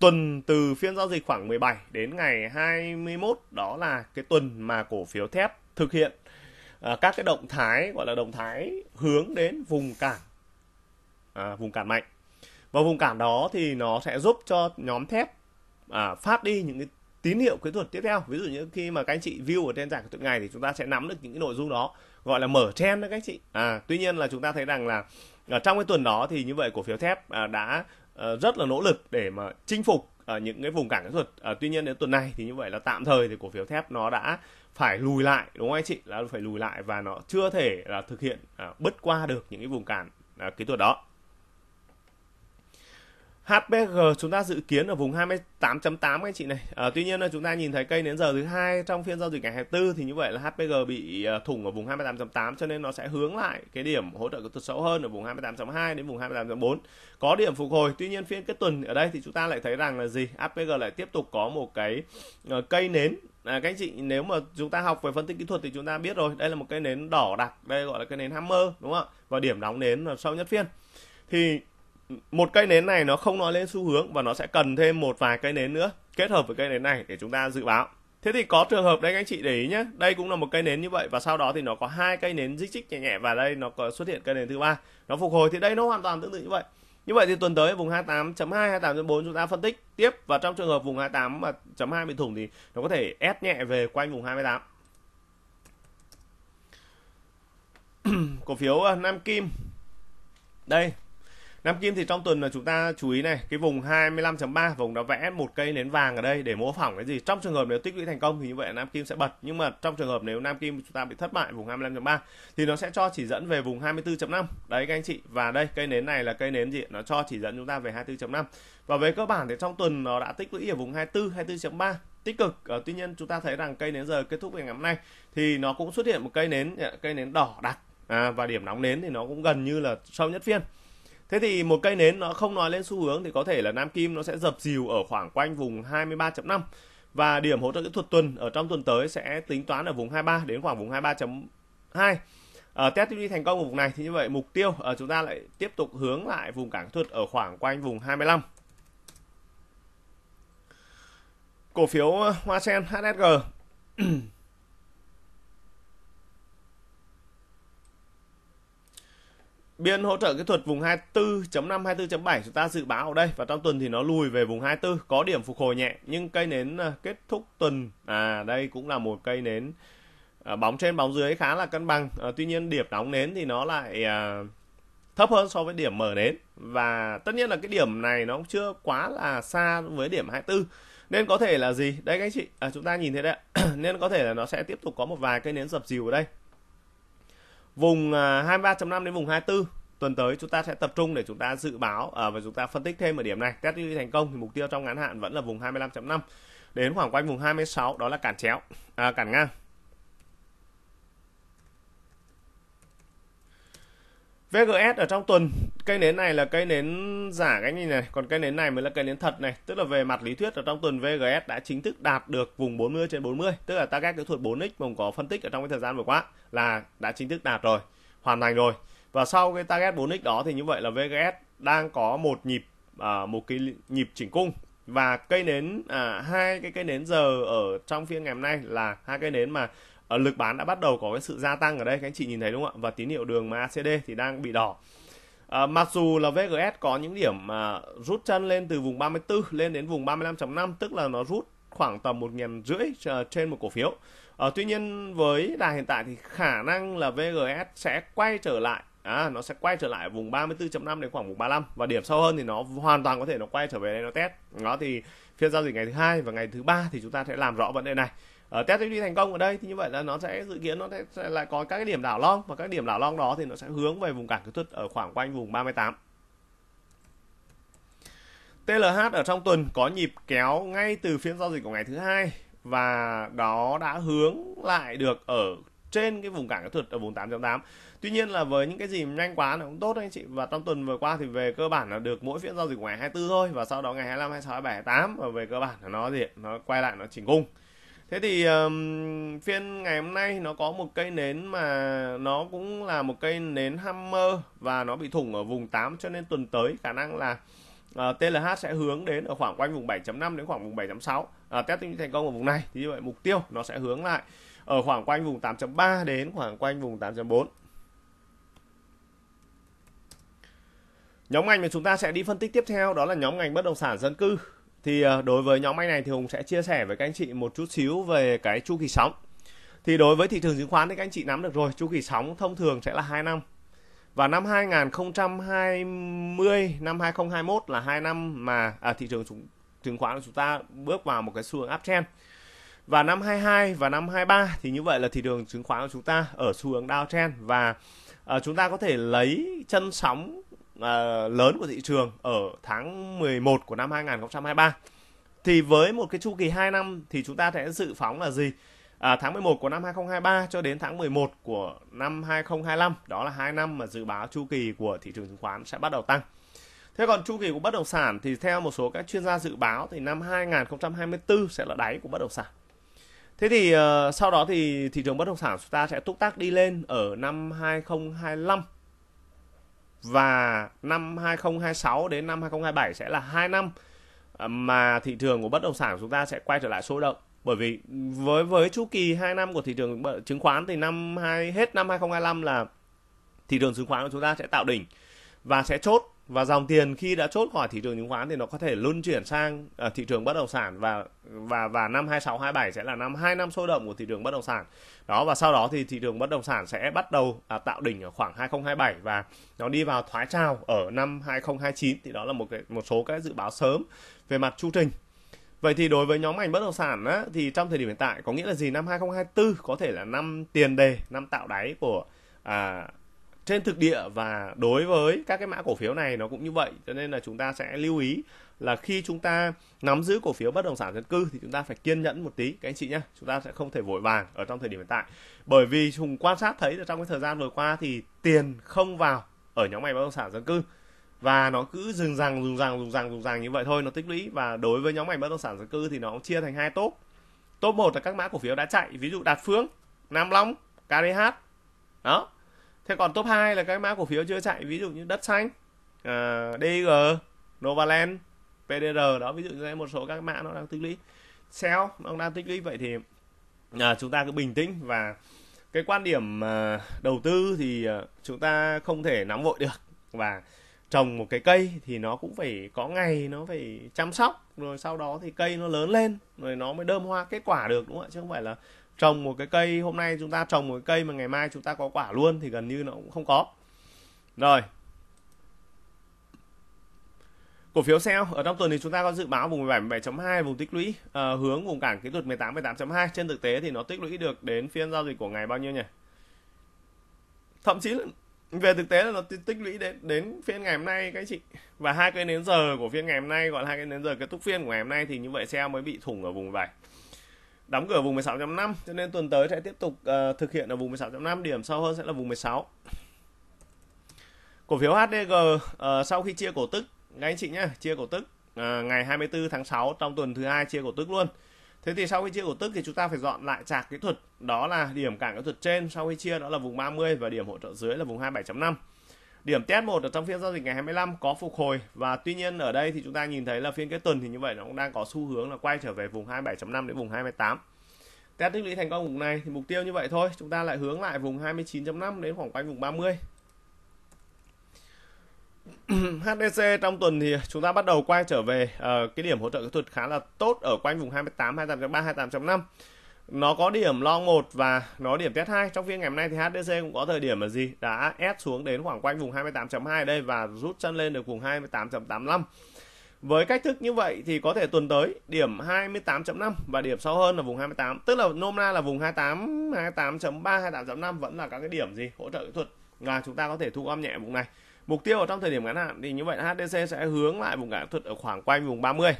tuần từ phiên giao dịch khoảng 17 đến ngày 21 đó là cái tuần mà cổ phiếu thép thực hiện uh, các cái động thái gọi là động thái hướng đến vùng cản à, vùng cản mạnh và vùng cản đó thì nó sẽ giúp cho nhóm thép à, phát đi những cái tín hiệu kỹ thuật tiếp theo ví dụ như khi mà các anh chị view ở trên giải kỹ thuật ngày thì chúng ta sẽ nắm được những cái nội dung đó gọi là mở trend đó các anh chị à, tuy nhiên là chúng ta thấy rằng là ở à, trong cái tuần đó thì như vậy cổ phiếu thép à, đã à, rất là nỗ lực để mà chinh phục ở à, những cái vùng cản kỹ thuật à, tuy nhiên đến tuần này thì như vậy là tạm thời thì cổ phiếu thép nó đã phải lùi lại đúng không anh chị là phải lùi lại và nó chưa thể là thực hiện à, bứt qua được những cái vùng cản à, kỹ thuật đó HPG chúng ta dự kiến ở vùng 28.8 các anh chị này. À, tuy nhiên là chúng ta nhìn thấy cây đến giờ thứ hai trong phiên giao dịch ngày 24 thì như vậy là HPG bị ờ, thủng ở vùng 28.8 cho nên nó sẽ hướng lại cái điểm hỗ trợ tụt xấu hơn ở vùng 28.2 đến vùng 28.4. Có điểm phục hồi. Tuy nhiên phiên cái tuần ở đây thì chúng ta lại thấy rằng là gì? HPG lại tiếp tục có một cái ờ, cây nến À, các anh chị nếu mà chúng ta học về phân tích kỹ thuật thì chúng ta biết rồi đây là một cây nến đỏ đặc đây gọi là cây nến hammer đúng không ạ và điểm đóng nến là sâu nhất phiên thì một cây nến này nó không nói lên xu hướng và nó sẽ cần thêm một vài cây nến nữa kết hợp với cây nến này để chúng ta dự báo thế thì có trường hợp đây các anh chị để ý nhé đây cũng là một cây nến như vậy và sau đó thì nó có hai cây nến dích chích nhẹ nhẹ và đây nó có xuất hiện cây nến thứ ba nó phục hồi thì đây nó hoàn toàn tương tự như vậy như vậy thì tuần tới vùng 28.2, 28.4 chúng ta phân tích tiếp và trong trường hợp vùng 28 mà chấm 2 bị thủng thì nó có thể ép nhẹ về quanh vùng 28. Cổ phiếu à, Nam Kim. Đây, Nam Kim thì trong tuần là chúng ta chú ý này, cái vùng 25.3 vùng đó vẽ một cây nến vàng ở đây để mô phỏng cái gì. Trong trường hợp nếu tích lũy thành công thì như vậy là Nam Kim sẽ bật, nhưng mà trong trường hợp nếu Nam Kim chúng ta bị thất bại vùng 25.3 thì nó sẽ cho chỉ dẫn về vùng 24.5. Đấy các anh chị và đây cây nến này là cây nến gì? Nó cho chỉ dẫn chúng ta về 24.5. Và về cơ bản thì trong tuần nó đã tích lũy ở vùng 24, 24.3 tích cực uh, tuy nhiên chúng ta thấy rằng cây nến giờ kết thúc ngày hôm nay thì nó cũng xuất hiện một cây nến dạ, cây nến đỏ đặc à, và điểm nóng nến thì nó cũng gần như là sâu nhất phiên Thế thì một cây nến nó không nói lên xu hướng thì có thể là Nam Kim nó sẽ dập dìu ở khoảng quanh vùng 23.5 và điểm hỗ trợ kỹ thuật tuần ở trong tuần tới sẽ tính toán ở vùng 23 đến khoảng vùng 23.2. À, ờ, test đi thành công ở vùng này thì như vậy mục tiêu à, chúng ta lại tiếp tục hướng lại vùng cản thuật ở khoảng quanh vùng 25. Cổ phiếu ờ, Hoa Sen HSG biên hỗ trợ kỹ thuật vùng 24.5 24.7 chúng ta dự báo ở đây và trong tuần thì nó lùi về vùng 24 có điểm phục hồi nhẹ nhưng cây nến à, kết thúc tuần à đây cũng là một cây nến à, bóng trên bóng dưới khá là cân bằng à, tuy nhiên điểm đóng nến thì nó lại à, thấp hơn so với điểm mở nến và tất nhiên là cái điểm này nó cũng chưa quá là xa với điểm 24 nên có thể là gì đây các anh chị à, chúng ta nhìn thấy đấy nên có thể là nó sẽ tiếp tục có một vài cây nến dập dìu ở đây vùng 23.5 à, đến vùng 24 tuần tới chúng ta sẽ tập trung để chúng ta dự báo à, và chúng ta phân tích thêm ở điểm này test đi thành công thì mục tiêu trong ngắn hạn vẫn là vùng 25.5 đến khoảng quanh vùng 26 đó là cản chéo à, cản ngang VGS ở trong tuần cây nến này là cây nến giả cái như này còn cây nến này mới là cây nến thật này tức là về mặt lý thuyết ở trong tuần VGS đã chính thức đạt được vùng 40 trên 40 tức là target kỹ thuật 4x mà có phân tích ở trong cái thời gian vừa qua là đã chính thức đạt rồi hoàn thành rồi và sau cái target 4x đó thì như vậy là VGS đang có một nhịp à, một cái nhịp chỉnh cung và cây nến à, hai cái cây nến giờ ở trong phiên ngày hôm nay là hai cây nến mà à, lực bán đã bắt đầu có cái sự gia tăng ở đây các anh chị nhìn thấy đúng không ạ và tín hiệu đường mà ACD thì đang bị đỏ À, mặc dù là VGS có những điểm mà rút chân lên từ vùng 34 lên đến vùng 35.5 tức là nó rút khoảng tầm một ngàn rưỡi ờ, trên một cổ phiếu. À, tuy nhiên với đà hiện tại thì khả năng là VGS sẽ quay trở lại À, nó sẽ quay trở lại vùng 34.5 đến khoảng vùng 35 và điểm sâu hơn thì nó hoàn toàn có thể nó quay trở về đây nó test. Nó thì phiên giao dịch ngày thứ hai và ngày thứ ba thì chúng ta sẽ làm rõ vấn đề này uh, test đi thành công ở đây thì như vậy là nó sẽ dự kiến nó sẽ lại có các cái điểm đảo long và các điểm đảo long đó thì nó sẽ hướng về vùng cản kỹ thuật ở khoảng quanh vùng 38 TLH ở trong tuần có nhịp kéo ngay từ phiên giao dịch của ngày thứ hai và đó đã hướng lại được ở trên cái vùng cản kỹ thuật ở vùng 8.8. Tuy nhiên là với những cái gì nhanh quá nó cũng tốt anh chị và trong tuần vừa qua thì về cơ bản là được mỗi phiên giao dịch của ngày 24 thôi và sau đó ngày 25, 26, 27, 28 và về cơ bản là nó gì nó quay lại nó chỉnh cung thế thì um, phiên ngày hôm nay nó có một cây nến mà nó cũng là một cây nến hammer và nó bị thủng ở vùng 8 cho nên tuần tới khả năng là uh, ờ, TLH sẽ hướng đến ở khoảng quanh vùng 7.5 đến khoảng vùng 7.6 uh, ờ, testing thành công ở vùng này thì như vậy mục tiêu nó sẽ hướng lại ở khoảng quanh vùng 8.3 đến khoảng quanh vùng 8.4 Nhóm ngành mà chúng ta sẽ đi phân tích tiếp theo đó là nhóm ngành bất động sản dân cư thì ờ, đối với nhóm máy này thì Hùng sẽ chia sẻ với các anh chị một chút xíu về cái chu kỳ sóng. Thì đối với thị trường chứng khoán thì các anh chị nắm được rồi, chu kỳ sóng thông thường sẽ là 2 năm. Và năm 2020, năm 2021 là hai năm mà à, thị trường chứng, chứng khoán của chúng ta bước vào một cái xu hướng uptrend. Và năm 22 và năm 23 thì như vậy là thị trường chứng khoán của chúng ta ở xu hướng downtrend và à, chúng ta có thể lấy chân sóng À, lớn của thị trường ở tháng 11 của năm 2023. Thì với một cái chu kỳ 2 năm thì chúng ta sẽ dự phóng là gì? À, tháng 11 của năm 2023 cho đến tháng 11 của năm 2025, đó là 2 năm mà dự báo chu kỳ của thị trường chứng khoán sẽ bắt đầu tăng. Thế còn chu kỳ của bất động sản thì theo một số các chuyên gia dự báo thì năm 2024 sẽ là đáy của bất động sản. Thế thì uh, sau đó thì thị trường bất động sản chúng ta sẽ túc tác đi lên ở năm 2025 và năm 2026 đến năm 2027 sẽ là 2 năm à, mà thị trường của bất động sản của chúng ta sẽ quay trở lại sôi động bởi vì với với chu kỳ 2 năm của thị trường chứng khoán thì năm hai hết năm 2025 là thị trường chứng khoán của chúng ta sẽ tạo đỉnh và sẽ chốt và dòng tiền khi đã chốt khỏi thị trường chứng khoán thì nó có thể luân chuyển sang uh, thị trường bất động sản và và và năm 26 27 sẽ là năm hai năm sôi động của thị trường bất động sản. Đó và sau đó thì thị trường bất động sản sẽ bắt đầu uh, tạo đỉnh ở khoảng 2027 và nó đi vào thoái trào ở năm 2029 thì đó là một cái một số cái dự báo sớm về mặt chu trình. Vậy thì đối với nhóm ngành bất động sản á, thì trong thời điểm hiện tại có nghĩa là gì năm 2024 có thể là năm tiền đề, năm tạo đáy của uh, trên thực địa và đối với các cái mã cổ phiếu này nó cũng như vậy cho nên là chúng ta sẽ lưu ý là khi chúng ta nắm giữ cổ phiếu bất động sản dân cư thì chúng ta phải kiên nhẫn một tí các anh chị nhé chúng ta sẽ không thể vội vàng ở trong thời điểm hiện tại bởi vì chúng quan sát thấy là trong cái thời gian vừa qua thì tiền không vào ở nhóm ngành bất động sản dân cư và nó cứ dừng rằng dừng rằng dừng rằng dừng rằng như vậy thôi nó tích lũy và đối với nhóm ngành bất động sản dân cư thì nó chia thành hai top top một là các mã cổ phiếu đã chạy ví dụ đạt phương nam long kdh đó thế còn top 2 là các mã cổ phiếu chưa chạy ví dụ như đất xanh à, DG Novaland PDR đó ví dụ như một số các mã nó đang tích lũy Shell nó đang tích lũy vậy thì à, chúng ta cứ bình tĩnh và cái quan điểm à, đầu tư thì à, chúng ta không thể nắm vội được và trồng một cái cây thì nó cũng phải có ngày nó phải chăm sóc rồi sau đó thì cây nó lớn lên rồi nó mới đơm hoa kết quả được đúng không ạ chứ không phải là trồng một cái cây hôm nay chúng ta trồng một cái cây mà ngày mai chúng ta có quả luôn thì gần như nó cũng không có rồi cổ phiếu sell ở trong tuần thì chúng ta có dự báo vùng 17 17.2 vùng tích lũy uh, hướng vùng cản kỹ thuật 18 18.2 trên thực tế thì nó tích lũy được đến phiên giao dịch của ngày bao nhiêu nhỉ thậm chí là về thực tế là nó tích lũy đến đến phiên ngày hôm nay các anh chị và hai cái nến giờ của phiên ngày hôm nay gọi là hai cái nến giờ kết thúc phiên của ngày hôm nay thì như vậy sell mới bị thủng ở vùng vải đóng cửa vùng 16.5 cho nên tuần tới sẽ tiếp tục uh, thực hiện ở vùng 16.5 điểm sau hơn sẽ là vùng 16 cổ phiếu HDG uh, ờ, sau khi chia cổ tức các anh chị nhé chia cổ tức uh, ngày 24 tháng 6 trong tuần thứ hai chia cổ tức luôn thế thì sau khi chia cổ tức thì chúng ta phải dọn lại chạc kỹ thuật đó là điểm cản kỹ thuật trên sau khi chia đó là vùng 30 và điểm hỗ trợ dưới là vùng 27.5 Điểm test 1 ở trong phiên giao dịch ngày 25 có phục hồi và tuy nhiên ở đây thì chúng ta nhìn thấy là phiên kết tuần thì như vậy nó cũng đang có xu hướng là quay trở về vùng 27.5 đến vùng 28. Test tích lũy thành công vùng này thì mục tiêu như vậy thôi, chúng ta lại hướng lại vùng 29.5 đến khoảng quanh vùng 30. HDC trong tuần thì chúng ta bắt đầu quay trở về uh, cái điểm hỗ trợ kỹ thuật khá là tốt ở quanh vùng 28 28.3 28.5 nó có điểm lo 1 và nó điểm test 2 trong phiên ngày hôm nay thì HDC cũng có thời điểm là gì đã ép xuống đến khoảng quanh vùng 28.2 đây và rút chân lên được vùng 28.85 với cách thức như vậy thì có thể tuần tới điểm 28.5 và điểm sâu hơn là vùng 28 tức là nôm na là vùng 28 28.3 28.5 vẫn là các cái điểm gì hỗ trợ kỹ thuật là chúng ta có thể thu gom nhẹ vùng này mục tiêu ở trong thời điểm ngắn hạn thì như vậy HDC sẽ hướng lại vùng kỹ thuật ở khoảng quanh vùng 30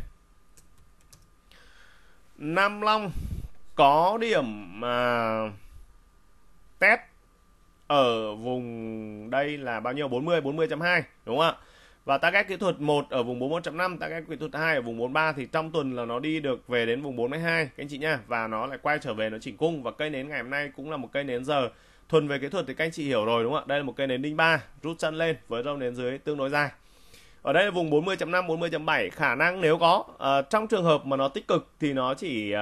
Nam Long có điểm mà test ở vùng đây là bao nhiêu 40 40.2 đúng không ạ và target kỹ thuật 1 ở vùng 41.5 target kỹ thuật 2 ở vùng 43 thì trong tuần là nó đi được về đến vùng 42 các anh chị nha và nó lại quay trở về nó chỉnh cung và cây nến ngày hôm nay cũng là một cây nến giờ thuần về kỹ thuật thì các anh chị hiểu rồi đúng không ạ đây là một cây nến đinh ba rút chân lên với râu nến dưới tương đối dài ở đây là vùng 40.5 40.7 khả năng nếu có uh, trong trường hợp mà nó tích cực thì nó chỉ uh,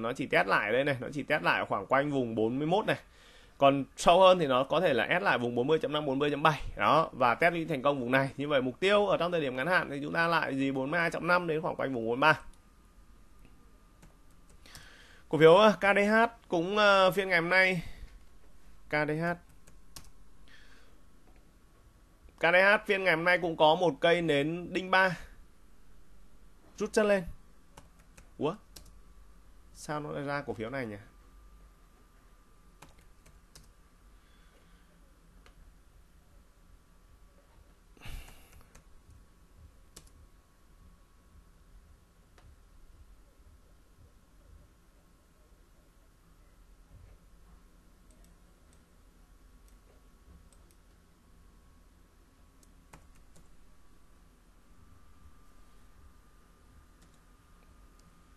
nó chỉ test lại đây này nó chỉ test lại khoảng quanh vùng 41 này còn sâu hơn thì nó có thể là ép lại vùng 40.5 40.7 đó và test đi thành công vùng này như vậy mục tiêu ở trong thời điểm ngắn hạn thì chúng ta lại gì 42.5 đến khoảng quanh vùng 43 cổ phiếu ờ, KDH cũng uh, phiên ngày hôm nay KDH KDH phiên ngày hôm nay cũng có một cây nến đinh ba rút chân lên Ủa sao nó lại ra cổ phiếu này nhỉ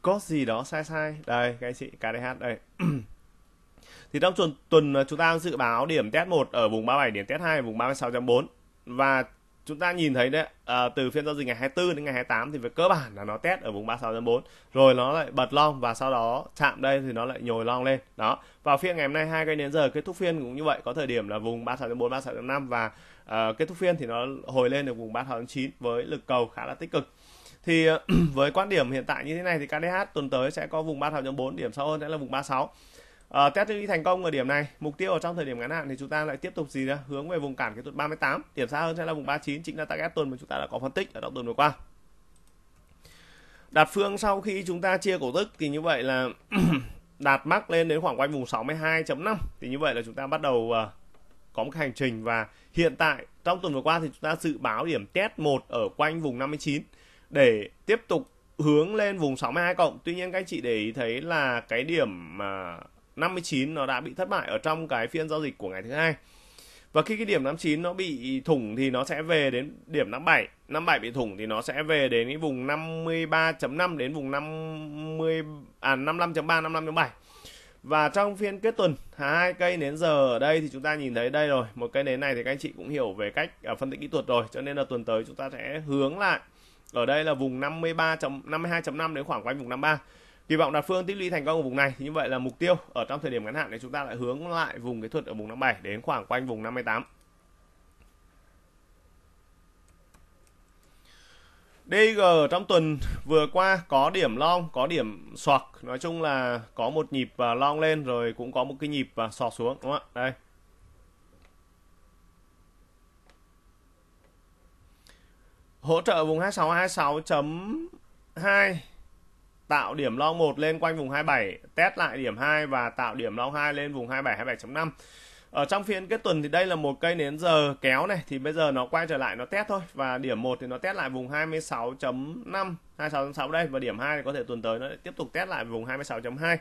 có gì đó sai sai đây các anh chị KDH đây thì trong tuần tuần à, chúng ta dự báo điểm test 1 ở vùng 37 điểm test 2 ở vùng 36.4 và chúng ta nhìn thấy đấy à, từ phiên giao dịch ngày 24 đến ngày 28 thì về cơ bản là nó test ở vùng 36.4 rồi nó lại bật long và sau đó chạm đây thì nó lại nhồi long lên đó vào phiên ngày hôm nay hai cây đến giờ kết thúc phiên cũng như vậy có thời điểm là vùng 36.4 36.5 và à, kết thúc phiên thì nó hồi lên được vùng 36.9 với lực cầu khá là tích cực thì với quan điểm hiện tại như thế này thì KDH tuần tới sẽ có vùng 36.4 điểm sâu hơn sẽ là vùng 36 à, ờ, test đi thành công ở điểm này mục tiêu ở trong thời điểm ngắn hạn thì chúng ta lại tiếp tục gì đó hướng về vùng cản cái tuần 38 điểm xa hơn sẽ là vùng 39 chính là target tuần mà chúng ta đã có phân tích ở trong tuần vừa qua đạt phương sau khi chúng ta chia cổ tức thì như vậy là đạt mắc lên đến khoảng quanh vùng 62.5 thì như vậy là chúng ta bắt đầu ờ, có một hành trình và hiện tại trong tuần vừa qua thì chúng ta dự báo điểm test 1 ở quanh vùng 59 để tiếp tục hướng lên vùng 62 e cộng. Tuy nhiên các anh chị để ý thấy là cái điểm mà 59 nó đã bị thất bại ở trong cái phiên giao dịch của ngày thứ hai. Và khi cái điểm 59 nó bị thủng thì nó sẽ về đến điểm 57. 57 bị thủng thì nó sẽ về đến cái vùng 53.5 đến vùng 50 à 55.3 55.7. Và trong phiên kết tuần hai cây nến giờ ở đây thì chúng ta nhìn thấy đây rồi, một cây nến này thì các anh chị cũng hiểu về cách à, phân tích kỹ thuật rồi, cho nên là tuần tới chúng ta sẽ hướng lại ở đây là vùng 53 52.5 đến khoảng quanh vùng 53 kỳ vọng đặt phương tích lũy thành công ở vùng này như vậy là mục tiêu ở trong thời điểm ngắn hạn này chúng ta lại hướng lại vùng kỹ thuật ở vùng 57 đến khoảng quanh vùng 58 DG trong tuần vừa qua có điểm long, có điểm sọc nói chung là có một nhịp à, long lên rồi cũng có một cái nhịp và xoạc xuống đúng không ạ? Đây. hỗ trợ vùng 26 26 2 tạo điểm long 1 lên quanh vùng 27 test lại điểm 2 và tạo điểm long 2 lên vùng 27 27.5 ở trong phiên kết tuần thì đây là một cây nến giờ kéo này thì bây giờ nó quay trở lại nó test thôi và điểm 1 thì nó test lại vùng 26.5 26.6 đây và điểm 2 thì có thể tuần tới nó tiếp tục test lại vùng 26.2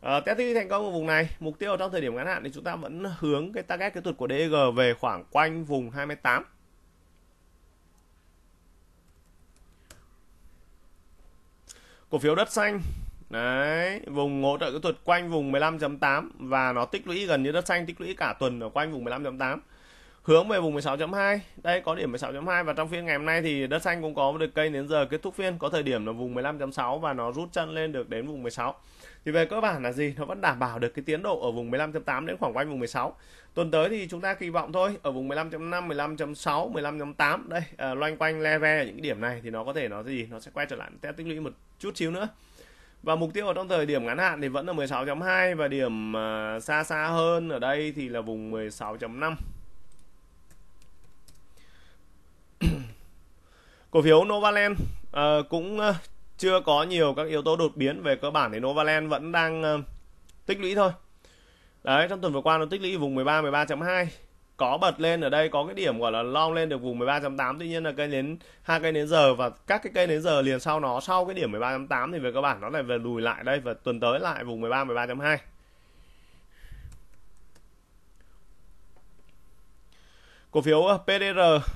Uh, ờ, test thành công ở vùng này, mục tiêu trong thời điểm ngắn hạn thì chúng ta vẫn hướng cái target kỹ thuật của DG về khoảng quanh vùng 28 cổ phiếu đất xanh đấy vùng hỗ trợ kỹ thuật quanh vùng 15.8 và nó tích lũy gần như đất xanh tích lũy cả tuần ở quanh vùng 15.8 hướng về vùng 16.2 đây có điểm 16.2 và trong phiên ngày hôm nay thì đất xanh cũng có được cây đến giờ kết thúc phiên có thời điểm là vùng 15.6 và nó rút chân lên được đến vùng 16 thì về cơ bản là gì nó vẫn đảm bảo được cái tiến độ ở vùng 15.8 đến khoảng quanh vùng 16 tuần tới thì chúng ta kỳ vọng thôi ở vùng 15.5 15.6 15.8 đây à, loanh quanh le ve ở những điểm này thì nó có thể nó gì nó sẽ quay trở lại test tích lũy một chút xíu nữa và mục tiêu ở trong thời điểm ngắn hạn thì vẫn là 16.2 và điểm uh, xa xa hơn ở đây thì là vùng 16.5 cổ phiếu Novaland uh, cũng uh, chưa có nhiều các yếu tố đột biến về cơ bản thì Novaland vẫn đang ờ, tích lũy thôi đấy trong tuần vừa qua nó tích lũy vùng 13 13.2 có bật lên ở đây có cái điểm gọi là long lên được vùng 13.8 tuy nhiên là cây đến hai cây đến giờ và các cái cây đến giờ liền sau nó sau cái điểm 13.8 thì về cơ bản nó lại về lùi lại đây và tuần tới lại vùng 13 13.2 cổ phiếu ờ, PDR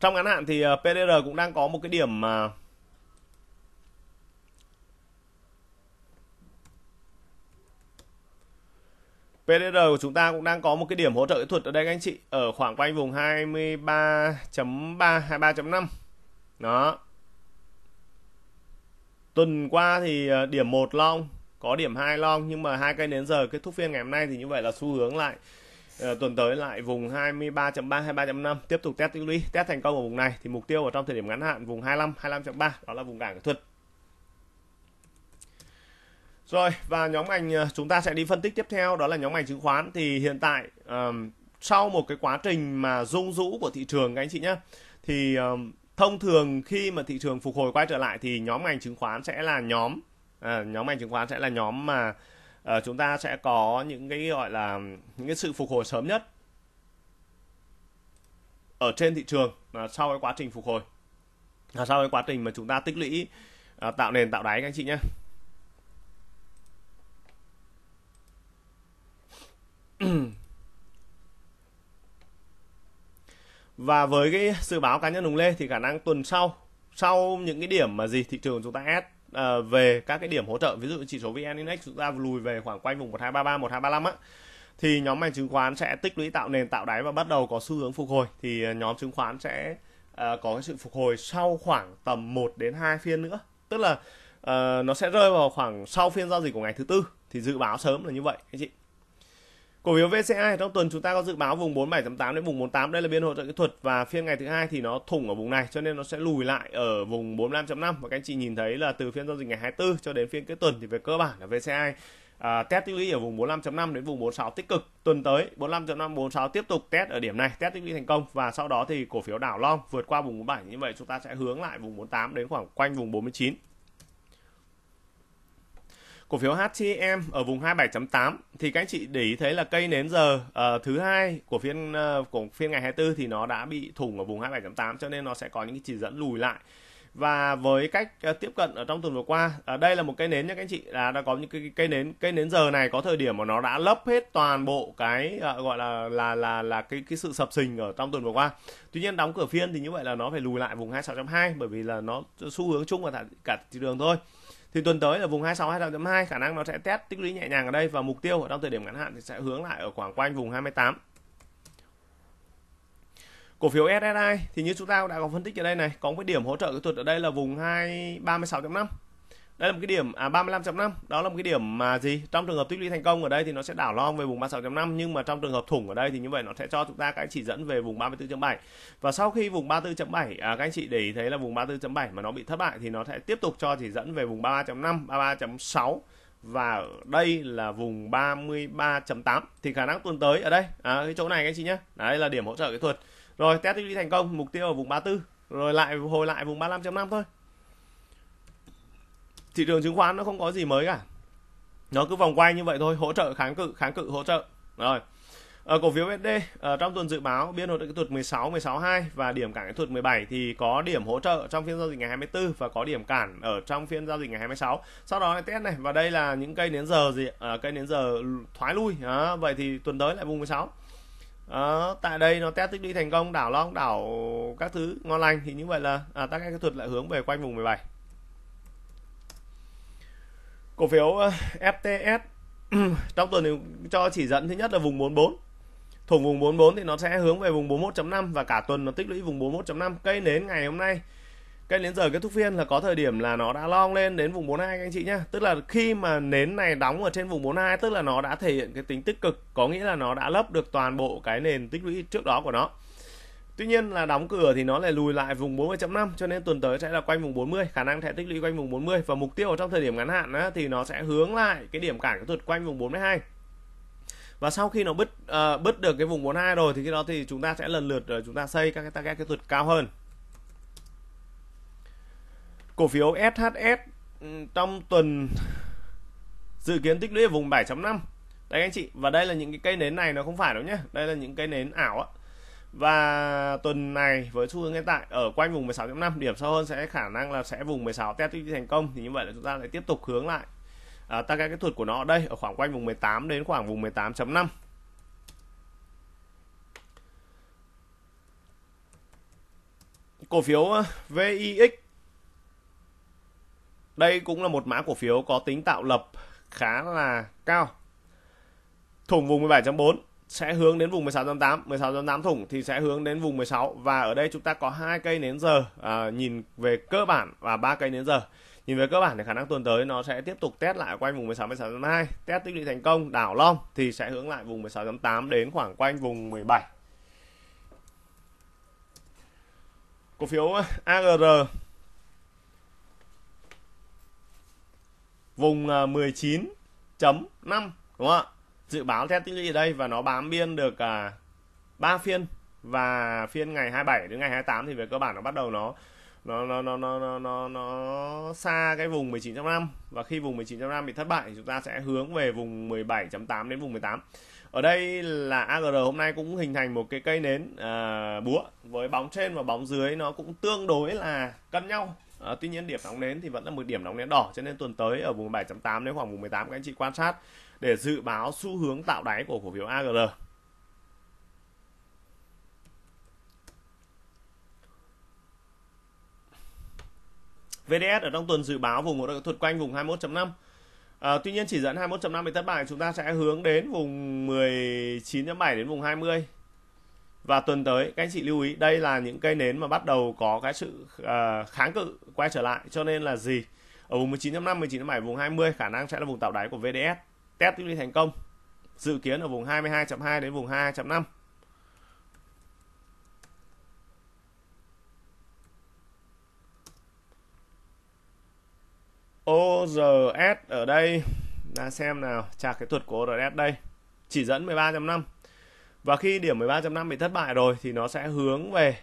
trong ngắn hạn thì ờ, PDR cũng đang có một cái điểm mà PDR của chúng ta cũng đang có một cái điểm hỗ trợ kỹ thuật ở đây các anh chị ở khoảng quanh vùng 23.3 23.5 đó tuần qua thì ờ, điểm một long có điểm hai long nhưng mà hai cây đến giờ kết thúc phiên ngày hôm nay thì như vậy là xu hướng lại ờ, tuần tới lại vùng 23.3 23.5 tiếp tục test tích lũy test thành công ở vùng này thì mục tiêu ở trong thời điểm ngắn hạn vùng 25 25.3 đó là vùng cản kỹ thuật rồi và nhóm ngành ờ, chúng ta sẽ đi phân tích tiếp theo đó là nhóm ngành chứng khoán thì hiện tại um, sau một cái quá trình mà rung rũ của thị trường các anh chị nhé thì um, thông thường khi mà thị trường phục hồi quay trở lại thì nhóm ngành chứng khoán sẽ là nhóm à, nhóm ngành chứng khoán sẽ là nhóm mà uh, chúng ta sẽ có những cái gọi là những cái sự phục hồi sớm nhất ở trên thị trường là sau cái quá trình phục hồi là sau cái quá trình mà chúng ta tích lũy à, tạo nền tạo đáy các anh chị nhé và với cái dự báo cá nhân đồng Lê thì khả năng tuần sau sau những cái điểm mà gì thị trường chúng ta ép à, ờ, về các cái điểm hỗ trợ ví dụ chỉ số VN Index chúng ta lùi về khoảng quanh vùng 1233 1235 á thì nhóm ngành chứng khoán sẽ tích lũy tạo nền tạo đáy và bắt đầu có xu hướng phục hồi thì ờ, nhóm chứng khoán sẽ à, có cái sự phục hồi sau khoảng tầm 1 đến 2 phiên nữa tức là à, nó sẽ rơi vào khoảng sau phiên giao dịch của ngày thứ tư thì dự báo sớm là như vậy anh chị Cổ phiếu VCI trong tuần chúng ta có dự báo vùng 47.8 đến vùng 48 đây là biên hỗ trợ kỹ thuật và phiên ngày thứ hai thì nó thủng ở vùng này cho nên nó sẽ lùi lại ở vùng 45.5 và các anh chị nhìn thấy là từ phiên giao dịch ngày 24 cho đến phiên kết tuần thì về cơ bản là VCI à, test tích lũy ở vùng 45.5 đến vùng 46 tích cực tuần tới 45.5 46 tiếp tục test ở điểm này test tích lũy thành công và sau đó thì cổ phiếu đảo long vượt qua vùng 47 như vậy chúng ta sẽ hướng lại vùng 48 đến khoảng quanh vùng 49 cổ phiếu HTM ở vùng 27.8 thì các anh chị để ý thấy là cây nến giờ uh, thứ hai của phiên uh, của phiên ngày 24 thì nó đã bị thủng ở vùng 27.8 cho nên nó sẽ có những cái chỉ dẫn lùi lại và với cách uh, tiếp cận ở trong tuần vừa qua ở uh, đây là một cây nến nha các anh chị là đã có những cái cây nến cây nến giờ này có thời điểm mà nó đã lấp hết toàn bộ cái uh, gọi là là là là cái cái sự sập sình ở trong tuần vừa qua tuy nhiên đóng cửa phiên thì như vậy là nó phải lùi lại vùng 26.2 bởi vì là nó xu hướng chung và cả thị trường thôi thì tuần tới là vùng 26 28.2 khả năng nó sẽ test tích lũy nhẹ nhàng ở đây và mục tiêu ở trong thời điểm ngắn hạn thì sẽ hướng lại ở khoảng quanh vùng 28 cổ phiếu SSI thì như chúng ta đã có phân tích ở đây này có một điểm hỗ trợ kỹ thuật ở đây là vùng 236 5 đây là một cái điểm à 35.5 đó là một cái điểm mà gì trong trường hợp tích lũy thành công ở đây thì nó sẽ đảo lon về vùng 36.5 nhưng mà trong trường hợp thủng ở đây thì như vậy nó sẽ cho chúng ta cái chỉ dẫn về vùng 34.7 và sau khi vùng 34.7 à, các anh chị để ý thấy là vùng 34.7 mà nó bị thất bại thì nó sẽ tiếp tục cho chỉ dẫn về vùng 33.5 33.6 và đây là vùng 33.8 thì khả năng tuần tới ở đây à, cái chỗ này các anh chị nhé đấy là điểm hỗ trợ kỹ thuật rồi test tích lũy thành công mục tiêu ở vùng 34 rồi lại hồi lại vùng 35.5 thôi thị trường chứng khoán nó không có gì mới cả nó cứ vòng quay như vậy thôi hỗ trợ kháng cự kháng cự hỗ trợ rồi ở ờ, cổ phiếu BSD ở ờ, trong tuần dự báo biên độ kỹ thuật 16 162 và điểm cản kỹ thuật 17 thì có điểm hỗ trợ trong phiên giao dịch ngày 24 và có điểm cản ở trong phiên giao dịch ngày 26. Sau đó là test này và đây là những cây nến giờ gì à, cây nến giờ thoái lui. À, vậy thì tuần tới lại vùng 16. À, tại đây nó test tích lũy thành công đảo long đảo các thứ ngon lành thì như vậy là à, cả kỹ thuật lại hướng về quanh vùng 17 cổ phiếu ờ, FTS trong tuần thì cho chỉ dẫn thứ nhất là vùng 44 thủng vùng 44 thì nó sẽ hướng về vùng 41.5 và cả tuần nó tích lũy vùng 41.5 cây nến ngày hôm nay cây nến giờ kết thúc phiên là có thời điểm là nó đã long lên đến vùng 42 các anh chị nhé tức là khi mà nến này đóng ở trên vùng 42 tức là nó đã thể hiện cái tính tích cực có nghĩa là nó đã lấp được toàn bộ cái nền tích lũy trước đó của nó Tuy nhiên là đóng cửa thì nó lại lùi lại vùng 40.5 cho nên tuần tới sẽ là quanh vùng 40, khả năng sẽ tích lũy quanh vùng 40 và mục tiêu ở trong thời điểm ngắn hạn á, thì nó sẽ hướng lại cái điểm cản kỹ thuật quanh vùng 42 và sau khi nó bứt uh, bứt được cái vùng 42 rồi thì khi đó thì chúng ta sẽ lần lượt uh, chúng ta xây các cái target kỹ thuật cao hơn cổ phiếu SHS ừ, trong tuần dự kiến tích lũy ở vùng 7.5 đấy anh chị và đây là những cái cây nến này nó không phải đâu nhé đây là những cây nến ảo á và tuần này với xu hướng hiện tại ở quanh vùng 16.5 điểm sâu hơn sẽ khả năng là sẽ vùng 16 test thành công thì như vậy là chúng ta lại tiếp tục hướng lại à, ta cái kỹ thuật của nó ở đây ở khoảng quanh vùng 18 đến khoảng vùng 18.5 cổ phiếu à, VIX đây cũng là một mã cổ phiếu có tính tạo lập khá là cao thủng vùng 17.4 sẽ hướng đến vùng 16.8 16.8 thủng thì sẽ hướng đến vùng 16 và ở đây chúng ta có hai cây nến giờ à, nhìn về cơ bản và ba cây nến giờ nhìn về cơ bản thì khả năng tuần tới nó sẽ tiếp tục test lại quanh vùng 16 16.2 test tích lũy thành công đảo long thì sẽ hướng lại vùng 16.8 đến khoảng quanh vùng 17 cổ phiếu AGR vùng 19.5 à, đúng không ạ dự báo theo tích lũy ở đây và nó bám biên được à, 3 phiên và phiên ngày 27 đến ngày 28 thì về cơ bản nó bắt đầu nó nó nó nó nó nó nó, nó xa cái vùng 19.5 và khi vùng 19.5 bị thất bại thì chúng ta sẽ hướng về vùng 17.8 đến vùng 18. Ở đây là AGR hôm nay cũng hình thành một cái cây nến à, búa với bóng trên và bóng dưới nó cũng tương đối là cân nhau. À, tuy nhiên điểm đóng nến thì vẫn là một điểm đóng nến đỏ cho nên tuần tới ở vùng 7.8 đến khoảng vùng 18 các anh chị quan sát để dự báo xu hướng tạo đáy của cổ phiếu AGR. VDS ở trong tuần dự báo vùng hỗ thuật quanh vùng 21.5. À, tuy nhiên chỉ dẫn 21.5 bị thất bại chúng ta sẽ hướng đến vùng 19.7 đến vùng 20 và tuần tới các anh chị lưu ý đây là những cây nến mà bắt đầu có cái sự uh, kháng cự quay trở lại cho nên là gì ở vùng 19.5 19.7 vùng 20 khả năng sẽ là vùng tạo đáy của VDS test tích lũy thành công dự kiến ở vùng 22.2 đến vùng 22.5 ORS ở đây là xem nào chạc cái thuật của ORS đây chỉ dẫn 13.5 và khi điểm 13.5 bị thất bại rồi thì nó sẽ hướng về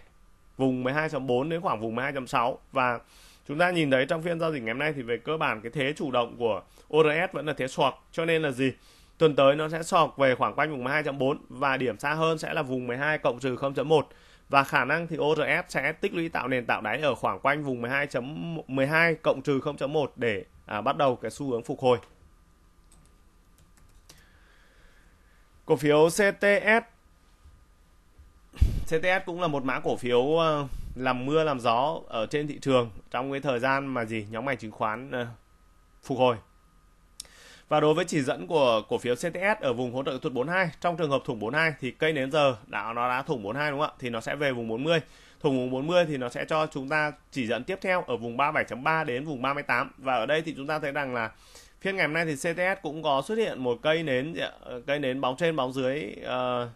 vùng 12.4 đến khoảng vùng 12.6 và chúng ta nhìn thấy trong phiên giao dịch ngày hôm nay thì về cơ bản cái thế chủ động của ORS vẫn là thế sọc cho nên là gì tuần tới nó sẽ sọc về khoảng quanh vùng 12.4 và điểm xa hơn sẽ là vùng 12 cộng trừ 0.1 và khả năng thì ORS sẽ tích lũy tạo nền tạo đáy ở khoảng quanh vùng 12.12 cộng trừ 0.1 để à, bắt đầu cái xu hướng phục hồi. Cổ phiếu CTS CTS cũng là một mã cổ phiếu uh, làm mưa làm gió ở trên thị trường trong cái thời gian mà gì nhóm ngành chứng khoán ờ, phục hồi và đối với chỉ dẫn của cổ phiếu CTS ở vùng hỗ trợ thuật 42 trong trường hợp thủng 42 thì cây đến giờ đã nó đã thủng 42 đúng không ạ thì nó sẽ về vùng 40 thủng vùng 40 thì nó sẽ cho chúng ta chỉ dẫn tiếp theo ở vùng 37.3 đến vùng 38 và ở đây thì chúng ta thấy rằng là phiên ngày hôm nay thì CTS cũng có xuất hiện một cây nến ờ, cây nến bóng trên bóng dưới uh,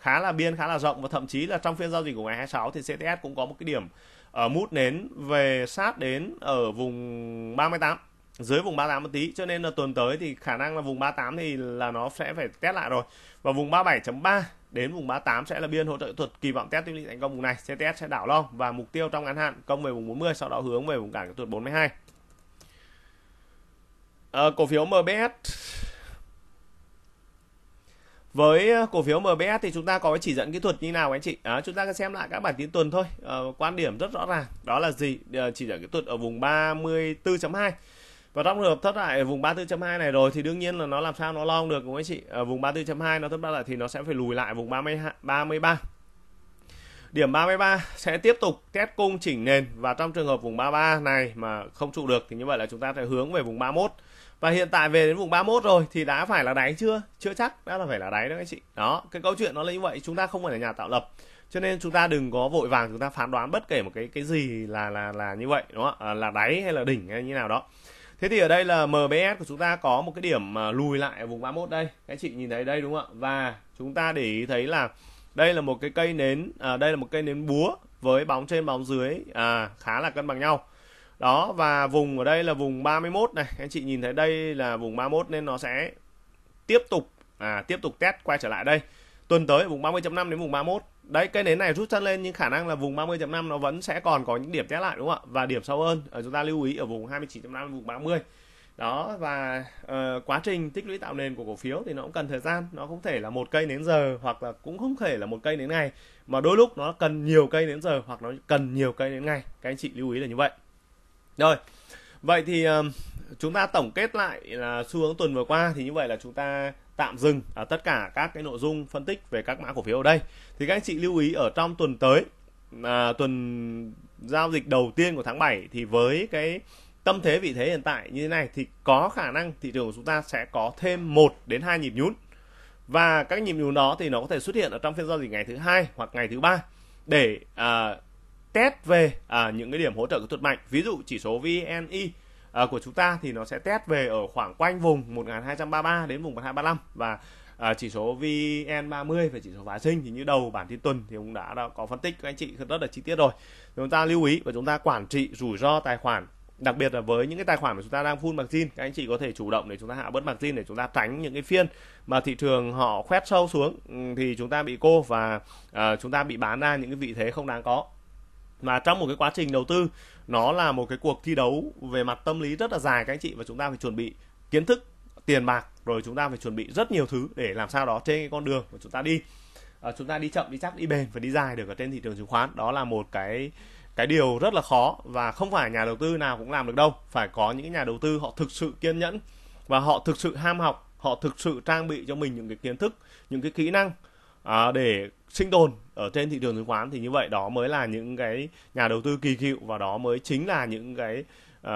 khá là biên khá là rộng và thậm chí là trong phiên giao dịch của ngày 26 thì CTS cũng có một cái điểm ở ờ, uh, mút nến về sát đến ở vùng 38 dưới vùng 38 một tí cho nên là tuần tới thì khả năng là vùng 38 thì là nó sẽ phải test lại rồi và vùng 37.3 đến vùng 38 sẽ là biên hỗ trợ thuật kỳ vọng test tiếp lị thành công vùng này CTS sẽ đảo long và mục tiêu trong ngắn hạn công về vùng 40 sau đó hướng về vùng cản kỹ thuật 42 à, ờ, cổ phiếu MBS với ờ, cổ phiếu MBS thì chúng ta có cái chỉ dẫn kỹ thuật như nào anh chị à, chúng ta sẽ xem lại các bản tin tuần thôi à, quan điểm rất rõ ràng đó là gì à, chỉ dẫn kỹ thuật ở vùng 34.2 và trong trường hợp thất bại ở vùng 34.2 này rồi thì đương nhiên là nó làm sao nó long được đúng không anh chị ở vùng 34.2 nó thất bại lại thì nó sẽ phải lùi lại vùng 32, 33 điểm 33 sẽ tiếp tục test cung chỉnh nền và trong trường hợp vùng 33 này mà không trụ được thì như vậy là chúng ta sẽ hướng về vùng 31 và hiện tại về đến vùng 31 rồi thì đã phải là đáy chưa chưa chắc đã là phải là đáy đó anh chị đó cái câu chuyện nó là như vậy chúng ta không phải là nhà tạo lập cho nên chúng ta đừng có vội vàng chúng ta phán đoán bất kể một cái cái gì là là là như vậy đúng không ạ à, là đáy hay là đỉnh hay như nào đó thế thì ở đây là MBS của chúng ta có một cái điểm lùi lại ở vùng 31 đây các chị nhìn thấy đây đúng không ạ và chúng ta để ý thấy là đây là một cái cây nến à, đây là một cây nến búa với bóng trên bóng dưới à, khá là cân bằng nhau đó và vùng ở đây là vùng 31 này anh chị nhìn thấy đây là vùng 31 nên nó sẽ tiếp tục à, tiếp tục test quay trở lại đây tuần tới vùng 30.5 đến vùng 31 đấy cây nến này rút chân lên nhưng khả năng là vùng 30.5 nó vẫn sẽ còn có những điểm test lại đúng không ạ và điểm sâu hơn ở ờ, chúng ta lưu ý ở vùng 29.5 vùng 30 đó và uh, quá trình tích lũy tạo nền của cổ phiếu thì nó cũng cần thời gian nó không thể là một cây nến giờ hoặc là cũng không thể là một cây nến ngày mà đôi lúc nó cần nhiều cây nến giờ hoặc nó cần nhiều cây nến ngày các anh chị lưu ý là như vậy rồi vậy thì um, chúng ta tổng kết lại là xu hướng tuần vừa qua thì như vậy là chúng ta tạm dừng ở à, tất cả các cái nội dung phân tích về các mã cổ phiếu ở đây thì các anh chị lưu ý ở trong tuần tới à, tuần giao dịch đầu tiên của tháng 7 thì với cái tâm thế vị thế hiện tại như thế này thì có khả năng thị trường của chúng ta sẽ có thêm một đến hai nhịp nhún và các nhịp nhún đó thì nó có thể xuất hiện ở trong phiên giao dịch ngày thứ hai hoặc ngày thứ ba để à, test về à, những cái điểm hỗ trợ kỹ thuật mạnh ví dụ chỉ số VNI à, của chúng ta thì nó sẽ test về ở khoảng quanh vùng 1233 đến vùng 1235 và à, chỉ số VN30 và chỉ số phá sinh thì như đầu bản tin tuần thì cũng đã, đã có phân tích các anh chị rất là chi tiết rồi chúng ta lưu ý và chúng ta quản trị rủi ro tài khoản đặc biệt là với những cái tài khoản mà chúng ta đang full margin các anh chị có thể chủ động để chúng ta hạ bớt margin để chúng ta tránh những cái phiên mà thị trường họ khoét sâu xuống ừ, thì chúng ta bị cô và uh, chúng ta bị bán ra những cái vị thế không đáng có mà trong một cái quá trình đầu tư nó là một cái cuộc thi đấu về mặt tâm lý rất là dài các anh chị và chúng ta phải chuẩn bị kiến thức tiền bạc rồi chúng ta phải chuẩn bị rất nhiều thứ để làm sao đó trên cái con đường mà chúng ta đi à, chúng ta đi chậm đi chắc đi bền và đi dài được ở trên thị trường chứng khoán đó là một cái cái điều rất là khó và không phải nhà đầu tư nào cũng làm được đâu phải có những nhà đầu tư họ thực sự kiên nhẫn và họ thực sự ham học họ thực sự trang bị cho mình những cái kiến thức những cái kỹ năng à, để sinh tồn ở trên thị trường chứng khoán thì như vậy đó mới là những cái nhà đầu tư kỳ cựu và đó mới chính là những cái uh,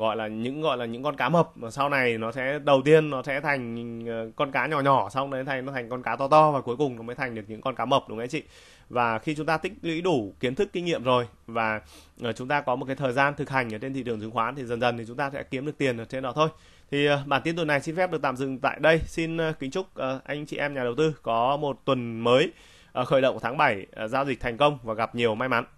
gọi là những gọi là những con cá mập mà sau này nó sẽ đầu tiên nó sẽ thành ờ, con cá nhỏ nhỏ sau đấy thành nó thành con cá to to và cuối cùng nó mới thành được những con cá mập đúng không anh chị và khi chúng ta tích lũy đủ kiến thức kinh nghiệm rồi và ờ, chúng ta có một cái thời gian thực hành ở trên thị trường chứng khoán thì dần dần thì chúng ta sẽ kiếm được tiền ở trên đó thôi thì ờ, bản tin tuần này xin phép được tạm dừng tại đây xin ờ, kính chúc ờ, anh chị em nhà đầu tư có một tuần mới khởi động tháng 7 giao dịch thành công và gặp nhiều may mắn